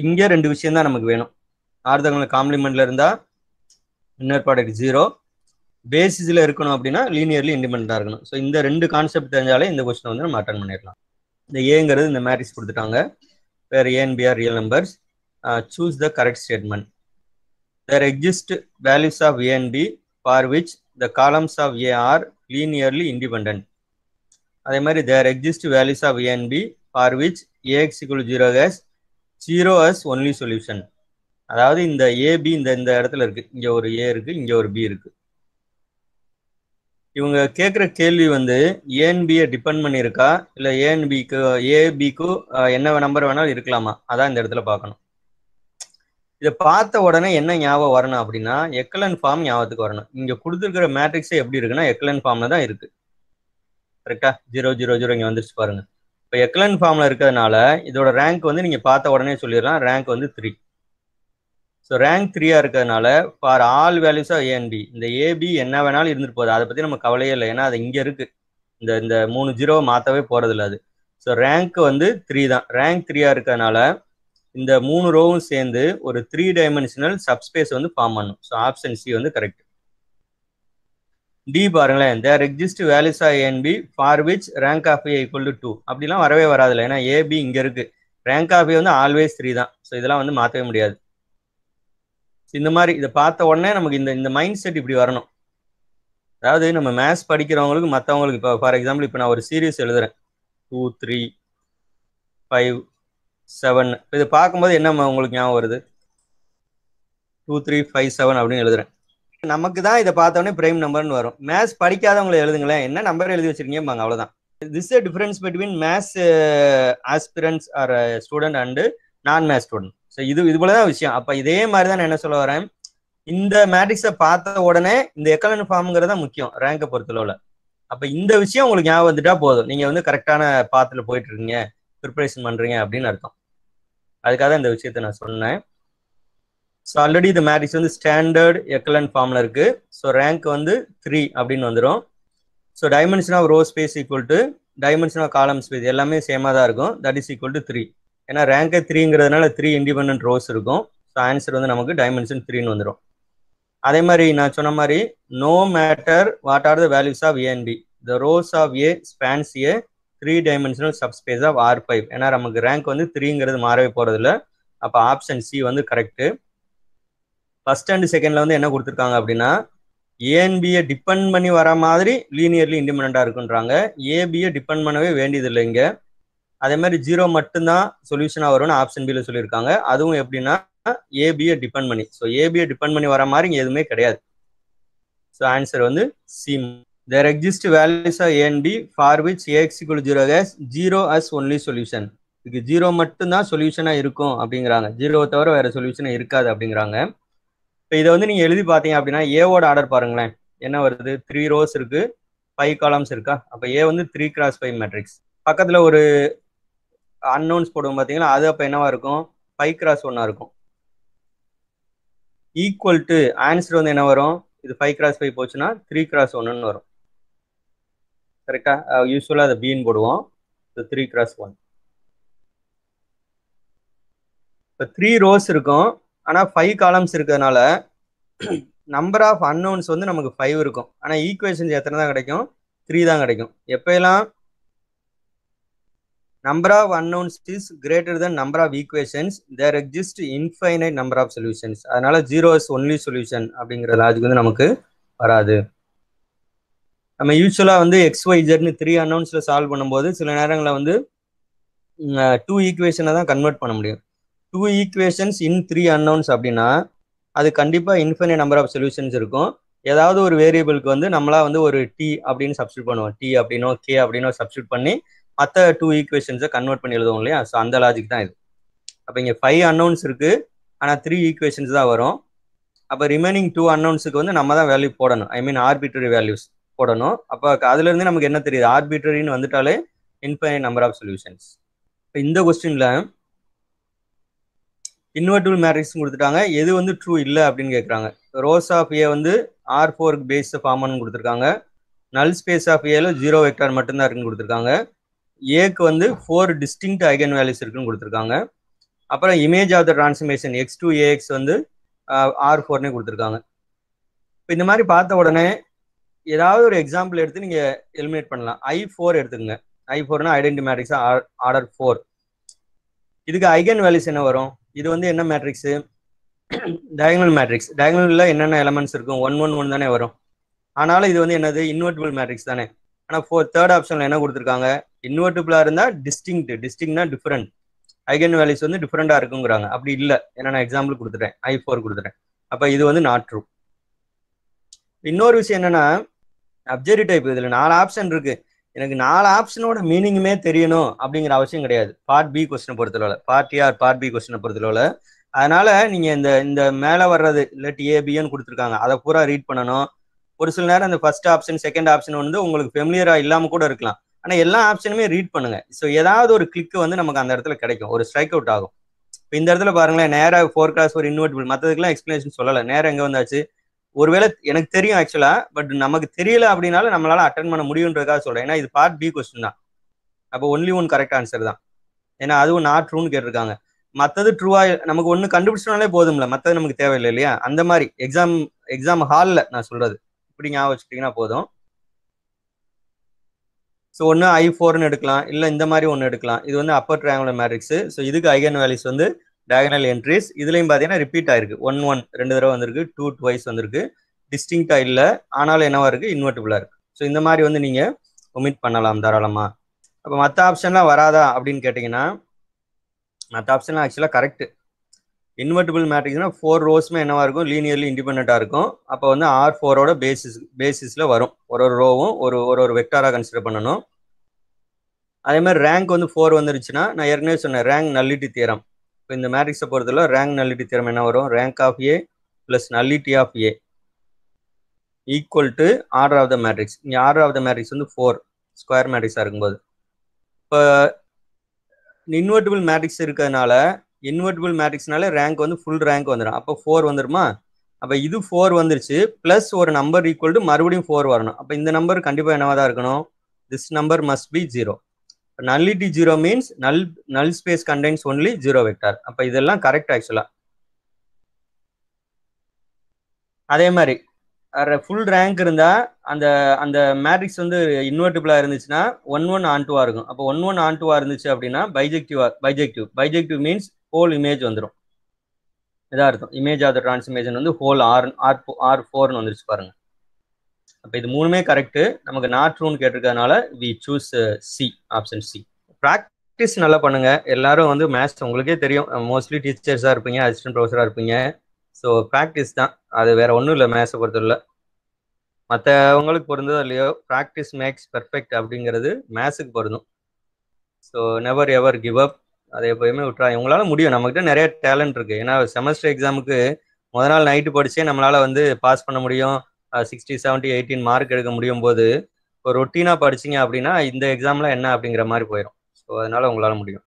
Speaker 1: இங்கே ரெண்டு விஷயம் தான் நமக்கு வேணும் ஆர்த்தகங்கள் காம்ப்ளிமெண்ட்ல இருந்தால் இன்னர் ப்ராடக்ட் ஜீரோ பேசிஸில் இருக்கணும் அப்படின்னா லீனியர்லி இண்டிபெண்ட்டாக இருக்கணும் ஸோ இந்த ரெண்டு கான்செப்ட் தெரிஞ்சாலே இந்த கொஸ்டின் வந்து நம்ம அட்டன் பண்ணிடலாம் இந்த ஏங்கிறது இந்த மேரிஸ் கொடுத்துட்டாங்க where A and B are real numbers choose the correct statement there exist values of A and B for which the columns of A are linearly independent அதே மாதிரி there exist values of A and B for which AX equal zero has zero as only solution அதாவது இந்த AB இந்த இந்த இடத்துல இருக்கு இங்கே ஒரு ஏ இருக்கு இங்கே ஒரு பி இருக்கு இவங்க கேட்குற கேள்வி வந்து ஏஎன்பியை டிபெண்ட் பண்ணியிருக்கா இல்லை ஏஎன்பிக்கு ஏபிக்கு என்ன நம்பர் வேணாலும் இருக்கலாமா அதான் இந்த இடத்துல பார்க்கணும் இதை பார்த்த உடனே என்ன ஞாபகம் வரணும் அப்படின்னா எக்கலன் ஃபார்ம் ஞாபகத்துக்கு வரணும் இங்க கொடுத்துருக்கிற மேட்ரிக்ஸே எப்படி இருக்குன்னா எக்கலன் ஃபார்ம்ல தான் இருக்கு கரெக்டா ஜீரோ ஜீரோ ஜீரோ இங்க வந்துருச்சு பாருங்க இப்போ எக்கலன் ஃபார்ம்ல இருக்கிறதுனால இதோட ரேங்க் வந்து நீங்க பார்த்த உடனே சொல்லிடலாம் ரேங்க் வந்து த்ரீ ஸோ ரேங்க் த்ரீயா இருக்கிறதுனால for all values of A and B இந்த ஏபி என்ன வேணாலும் இருந்துட்டு போகுது அதை பத்தி நம்ம கவலையே இல்லை ஏன்னா அது இங்க இருக்கு இந்த இந்த மூணு ஜீரோவை மாற்றவே போறது இல்லை அது ஸோ ரேங்க் வந்து த்ரீ தான் ரேங்க் த்ரீயா இருக்கிறதுனால இந்த மூணு ரோவும் சேர்ந்து ஒரு த்ரீ டைமென்ஷனல் சப்ஸ்பேஸ் வந்து ஃபார்ம் பண்ணும் ஸோ ஆப்ஷன் சி வந்து கரெக்ட் டி பாருங்களேன் there exist values of B for which rank of A equal to two அப்படிலாம் வரவே வராதுல ஏன்னா ஏபி இங்கே இருக்கு ரேங்க் ஆஃப் ஏ வந்து ஆல்வேஸ் த்ரீ தான் ஸோ இதெல்லாம் வந்து மாற்றவே முடியாது இந்த மாதிரி இதை பார்த்த உடனே நமக்கு இந்த இந்த மைண்ட் செட் இப்படி வரணும் அதாவது நம்ம மேத்ஸ் படிக்கிறவங்களுக்கு மற்றவங்களுக்கு இப்போ ஃபார் எக்ஸாம்பிள் இப்போ நான் ஒரு சீரீஸ் எழுதுறேன் டூ த்ரீ ஃபைவ் செவன் இது பார்க்கும்போது என்ன உங்களுக்கு ஞாபகம் வருது டூ த்ரீ ஃபைவ் செவன் அப்படின்னு எழுதுறேன் நமக்கு தான் இதை பார்த்தோன்னே பிரைம் நம்பர்னு வரும் மேத்ஸ் படிக்காதவங்களை எழுதுங்களேன் என்ன நம்பர் எழுதி வச்சிருக்கீங்க அவ்வளோதான் this difference between maths aspirants or student and non maths student so இது இது போல தான் விஷயம் அப்போ இதே மாதிரி தான் நான் என்ன சொல்ல வரேன் இந்த மேட்ரிக்ஸை பார்த்த உடனே இந்த எக்கலன் ஃபார்ம்ங்கிறது தான் முக்கியம் ரேங்கை பொறுத்தளவில் அப்போ இந்த விஷயம் உங்களுக்கு ஞாபகம் வந்துட்டா போதும் நீங்கள் வந்து கரெக்டான பாத்தில் போயிட்டு இருக்கீங்க ப்ரிப்பரேஷன் பண்ணுறீங்க அப்படின்னு அர்த்தம் அதுக்காக இந்த விஷயத்த நான் சொன்னேன் ஸோ ஆல்ரெடி இது மேரிஸ் வந்து ஸ்டாண்டர்ட் எக்கலன் ஃபார்மில் இருக்குது ஸோ ரேங்க் வந்து த்ரீ அப்படின்னு வந்துடும் so dimension of row space equal to dimension of column space எல்லாமே சேமாக தான் இருக்கும் that is equal to three ஏன்னா ரேங்கே த்ரீங்கிறதுனால த்ரீ இண்டிபெண்ட் ரோஸ் இருக்கும் ஸோ ஆன்சர் வந்து நமக்கு டைமென்ஷன் த்ரீன்னு வந்துடும் அதே மாதிரி நான் சொன்ன மாதிரி no matter what are the values of A and B the rows of A spans a three dimensional subspace of R five ஏன்னா நமக்கு ரேங்க் வந்து த்ரீங்கிறது மாறவே போகிறது இல்லை அப்போ ஆப்ஷன் சி வந்து கரெக்டு ஃபர்ஸ்ட் அண்ட் செகண்டில் வந்து என்ன கொடுத்துருக்காங்க அப்படின்னா ஏஎன்பியை டிபெண்ட் பண்ணி வர மாதிரி லீனியர்லி இண்டிபெண்ட்டாக இருக்குன்றாங்க ஏபியை டிபெண்ட் பண்ணவே வேண்டியதில்லை இங்கே அதே மாதிரி ஜீரோ மட்டும்தான் சொல்யூஷனாக வரும்னு ஆப்ஷன் பியில் சொல்லியிருக்காங்க அதுவும் எப்படின்னா ஏபியை டிபெண்ட் பண்ணி ஸோ ஏபியை டிபெண்ட் பண்ணி வர மாதிரி இங்கே எதுவுமே கிடையாது ஸோ ஆன்சர் வந்து C There exist values of A and for which which AX zero to zero as only solution only இதுக்கு ஜீரோ மட்டும்தான் சொல்யூஷனாக இருக்கும் அப்படிங்கிறாங்க ஜீரோ தவிர வேறு சொல்யூஷனாக இருக்காது அப்படிங்கிறாங்க இப்போ இதை வந்து நீங்கள் எழுதி பார்த்தீங்க அப்படின்னா ஏவோட ஆர்டர் பாருங்களேன் என்ன வருது த்ரீ ரோஸ் இருக்குது ஃபைவ் காலம்ஸ் இருக்கா அப்போ ஏ வந்து த்ரீ கிராஸ் ஃபைவ் மேட்ரிக்ஸ் பக்கத்தில் ஒரு அன்னோன்ஸ் போடுவோம் பார்த்தீங்களா அது அப்போ என்னவா இருக்கும் ஃபைவ் கிராஸ் ஒன்னாக இருக்கும் ஈக்குவல் டு ஆன்சர் வந்து என்ன வரும் இது ஃபைவ் கிராஸ் ஃபைவ் போச்சுன்னா த்ரீ கிராஸ் ஒன்றுன்னு வரும் கரெக்டாக யூஸ்வலா அதை பீன் போடுவோம் த்ரீ கிராஸ் ஒன் இப்போ த்ரீ ரோஸ் இருக்கும் ஆனால் ஃபைவ் காலம்ஸ் இருக்கிறதுனால நம்பர் ஆஃப் அன்னோன்ஸ் வந்து நமக்கு ஃபைவ் இருக்கும் ஆனால் ஈக்குவேஷன்ஸ் எத்தனை தான் கிடைக்கும் த்ரீ தான் கிடைக்கும் எப்போயெல்லாம் number of unknowns is greater than number of equations there exist infinite number of solutions அதனால ஜீரோ இஸ் ஒன்லி சொல்யூஷன் அப்படிங்கிற லாஜிக் வந்து நமக்கு வராது நம்ம யூஸ்வலாக வந்து எக்ஸ் ஒய் ஜெட்னு த்ரீ அனௌன்ஸில் சால்வ் பண்ணும்போது சில நேரங்களில் வந்து டூ ஈக்குவேஷனை தான் கன்வெர்ட் பண்ண முடியும் two equations in three unknowns அப்படின்னா அது கண்டிப்பாக இன்ஃபினிட் நம்பர் ஆஃப் சொல்யூஷன்ஸ் இருக்கும் ஏதாவது ஒரு வேரியபிளுக்கு வந்து நம்மளா வந்து ஒரு டி அப்படின்னு சப்ஸ்டியூட் பண்ணுவோம் டி அப்படின்னோ கே அப்படின்னோ சப்ஸ்டியூட் பண்ணி மற்ற டூ ஈக்குவேஷன்ஸை கன்வெர்ட் பண்ணி எழுதுவோம் இல்லையா ஸோ அந்த லாஜிக் தான் இது அப்போ இங்கே ஃபைவ் அன்னவுன்ஸ் இருக்குது ஆனால் த்ரீ ஈக்குவேஷன்ஸ் தான் வரும் அப்போ ரிமைனிங் டூ அன்னவுன்ஸுக்கு வந்து நம்ம தான் வேல்யூ போடணும் ஐ மீன் ஆர்பிட்டரி வேல்யூஸ் போடணும் அப்போ அதுல இருந்து நமக்கு என்ன தெரியுது ஆர்பிட்டரின்னு வந்துட்டாலே இன்ஃபைனைட் நம்பர் ஆஃப் சொல்யூஷன்ஸ் இப்போ இந்த கொஸ்டின்ல இன்வெர்டிபிள் மேட்ரிக்ஸ் கொடுத்துட்டாங்க எது வந்து ட்ரூ இல்லை அப்படின்னு கேட்குறாங்க ரோஸ் ஆஃப் ஏ வந்து ஆர் ஃபோருக்கு பேஸ் ஃபார்ம்னு கொடுத்துருக்காங்க நல் ஸ்பேஸ் ஆஃப் ஏல ஜீரோ வெக்டார் மட்டும்தான் இருக்குன்னு கொடுத்துருக்காங்க ஏக்கு வந்து ஃபோர் டிஸ்டிங் ஐகன் வேல்யூஸ் இருக்குன்னு கொடுத்துருக்காங்க அப்புறம் image of the transformation X to AX வந்து ஆர் ஃபோர்னே கொடுத்துருக்காங்க இப்போ இந்த மாதிரி பார்த்த உடனே ஏதாவது ஒரு எக்ஸாம்பிள் எடுத்து நீங்க எலிமினேட் பண்ணலாம் ஐ ஃபோர் எடுத்துக்கங்க ஐ ஃபோர்னா ஐடென்டி மேட்ரிக்ஸ் ஆர்டர் ஃபோர் இதுக்கு ஐகன் வேல்யூஸ் என்ன வரும் இது வந்து என்ன மேட்ரிக்ஸு டயகனல் மேட்ரிக்ஸ் டயகனலில் என்னென்ன எலமெண்ட்ஸ் இருக்கும் ஒன் ஒன் ஒன் தானே வரும் ஆனாலும் இது வந்து என்னது இன்வெர்டபிள் மேட்ரிக்ஸ் தானே ஆனால் ஃபோர் தேர்ட் ஆப்ஷனில் என்ன கொடுத்துருக்காங்க இன்வெர்டபிளா இருந்தால் டிஸ்டிங் டிஸ்டிங்னா டிஃப்ரெண்ட் ஐகன் வேல்யூஸ் வந்து டிஃப்ரெண்ட்டாக இருக்குங்கிறாங்க அப்படி இல்லை என்ன நான் எக்ஸாம்பிள் கொடுத்துட்டேன் ஐ ஃபோர் கொடுத்துட்டேன் அப்போ இது வந்து நாட் ட்ரூ இன்னொரு விஷயம் என்னன்னா அப்ஜெரி டைப் இதுல நாலு ஆப்ஷன் இருக்கு எனக்கு நாலு ஆப்ஷனோட மீனிங்குமே தெரியணும் அப்படிங்கிற அவசியம் கிடையாது பார்ட் பி கொஸ்டினை பொறுத்தளவுல part A or part B கொஸ்டினை பொறுத்தளவுல அதனால நீங்க இந்த இந்த மேல வர்றது இல்லாட்டி ஏபிஎன்னு e கொடுத்துருக்காங்க அதை பூரா ரீட் பண்ணணும் ஒரு சில நேரம் இந்த ஃபர்ஸ்ட் ஆப்ஷன் செகண்ட் ஆப்ஷன் வந்து உங்களுக்கு ஃபெமிலியரா இல்லாம கூட இருக்கலாம் ஆனா எல்லா ஆப்ஷனுமே ரீட் பண்ணுங்க ஸோ ஏதாவது ஒரு கிளிக்கு வந்து நமக்கு அந்த இடத்துல கிடைக்கும் ஒரு ஸ்ட்ரைக் அவுட் ஆகும் இப்போ இந்த இடத்துல பாருங்களேன் நேராக ஃபோர் கிளாஸ் ஒரு இன்வெர்ட் மற்றதுக்கெல்லாம் எக்ஸ்பிளேஷன் சொல்லலை நேரம் எங்கே வந்தாச்சு ஒருவேளை எனக்கு தெரியும் ஆக்சுவலா பட் நமக்கு தெரியல அப்படின்னாலும் நம்மளால அட்டன் பண்ண முடியுன்றதுக்காக சொல்றேன் ஏன்னா இது பார்ட் பி கொஸ்டின் தான் அப்போ ஒன்லி ஒன் கரெக்ட் ஆன்சர் தான் ஏன்னா அதுவும் நாட் ட்ரூன்னு கேட்டிருக்காங்க மற்றது ட்ரூவா நமக்கு ஒன்று கண்டுபிடிச்சோனாலே போதும்ல மற்றது நமக்கு தேவையில்லை இல்லையா அந்த மாதிரி எக்ஸாம் எக்ஸாம் ஹாலில் நான் சொல்றது இப்படி ஞாபகம் வச்சுக்கிட்டீங்கன்னா போதும் ஸோ ஒன்று ஐ ஃபோர்னு எடுக்கலாம் இல்லை இந்த மாதிரி ஒன்று எடுக்கலாம் இது வந்து அப்பர் ட்ரையாங்குலர் மேட்ரிக்ஸ் ஸோ இதுக்கு ஐகன் வேல்யூஸ் வந்து டயகனல் என்ட்ரிஸ் இதுலையும் பார்த்தீங்கன்னா ரிப்பீட் ஆயிருக்கு ஒன் ஒன் ரெண்டு தடவை வந்திருக்கு டூ டுவைஸ் வந்திருக்கு டிஸ்டிங்காக இல்லை ஆனாலும் என்னவா இருக்குது இன்வெர்ட்டிபிளாக இருக்குது ஸோ இந்த மாதிரி வந்து நீங்கள் ஒமிட் பண்ணலாம் தாராளமாக அப்போ மற்ற ஆப்ஷன்லாம் வராதா அப்படின்னு கேட்டிங்கன்னா மற்ற ஆப்ஷன்லாம் ஆக்சுவலாக கரெக்டு இன்வெர்ட்டிபிள் மேட்ரிக்ஸ்னால் ஃபோர் ரோஸுமே என்னவாக இருக்கும் லீனியர்லி இண்டிபெண்ட்டாக இருக்கும் அப்போ வந்து ஆர் ஃபோரோட பேசிஸ் பேசிஸில் வரும் ஒரு ஒரு ரோவும் ஒரு ஒரு ஒரு வெக்டாராக கன்சிடர் பண்ணணும் அதே மாதிரி ரேங்க் வந்து ஃபோர் வந்துருச்சுன்னா நான் ஏற்கனவே சொன்னேன் ரேங்க் நல்லிட்டு தேரம் இப்போ இந்த மேட்ரிக்ஸை பொறுத்தவரை ரேங்க் நல்லிட்டி திறமை என்ன வரும் rank of A plus nullity of A equal to order of the matrix இங்கே ஆர்டர் ஆஃப் த மேட்ரிக்ஸ் வந்து ஃபோர் ஸ்கொயர் மேட்ரிக்ஸாக இருக்கும்போது இப்போ இன்வெர்டிபிள் மேட்ரிக்ஸ் இருக்கிறதுனால இன்வெர்டிபிள் மேட்ரிக்ஸ்னால ரேங்க் வந்து ஃபுல் ரேங்க் வந்துடும் அப்போ ஃபோர் வந்துருமா அப்போ இது ஃபோர் வந்துருச்சு ப்ளஸ் ஒரு நம்பர் ஈக்குவல் டு மறுபடியும் ஃபோர் வரணும் அப்போ இந்த நம்பர் கண்டிப்பாக என்னவாக தான் இருக்கணும் this number must be zero nullity zero means null null space contents only zero vector அப்போ இதெல்லாம் கரெக்ட் ஆக்சுவலா அதே மாதிரி ஃபுல் ரேங்க் இருந்தால் அந்த அந்த மேட்ரிக்ஸ் வந்து இன்வெர்டிபிளாக இருந்துச்சுன்னா ஒன் ஒன் ஆன் டூவாக இருக்கும் அப்போ ஒன் ஒன் ஆன் டூவாக இருந்துச்சு அப்படின்னா பைஜெக்டிவா bijective bijective means whole image வந்துடும் இதாக இருக்கும் இமேஜ் ஆஃப் த டிரான்ஸ்மேஷன் வந்து ஹோல் ஆர் ஆர் ஆர் ஃபோர்னு வந்துருச்சு பாருங்கள் அப்போ இது மூணுமே கரெக்டு நமக்கு நாட் ரூன்னு கேட்டிருக்கிறதுனால we choose C option C practice நல்லா பண்ணுங்க எல்லாரும் வந்து மேத்ஸ் உங்களுக்கே தெரியும் மோஸ்ட்லி டீச்சர்ஸாக இருப்பீங்க அசிஸ்டன்ட் ப்ரொஃபஸராக இருப்பீங்க ஸோ ப்ராக்டிஸ் தான் அது வேற ஒன்றும் இல்லை மேத்ஸை பொறுத்தவரை மற்றவங்களுக்கு பொருந்ததோ இல்லையோ ப்ராக்டிஸ் மேக்ஸ் பர்ஃபெக்ட் அப்படிங்கிறது மேத்ஸுக்கு பொருந்தும் so never ever give up அதை எப்போயுமே விட்டுறா இவங்களால முடியும் நம்மக்கிட்ட நிறைய டேலண்ட் இருக்கு ஏன்னா செமஸ்டர் எக்ஸாமுக்கு முத நாள் நைட்டு படிச்சே நம்மளால வந்து பாஸ் பண்ண முடியும் சிக்ஸ்டி செவன்ட்டி எயிட்டின் மார்க் எடுக்க முடியும் போது இப்போ ரொட்டீனாக படிச்சிங்க அப்படின்னா இந்த எக்ஸாம்லாம் என்ன அப்படிங்கிற மாதிரி போயிடும் ஸோ அதனால உங்களால் முடியும்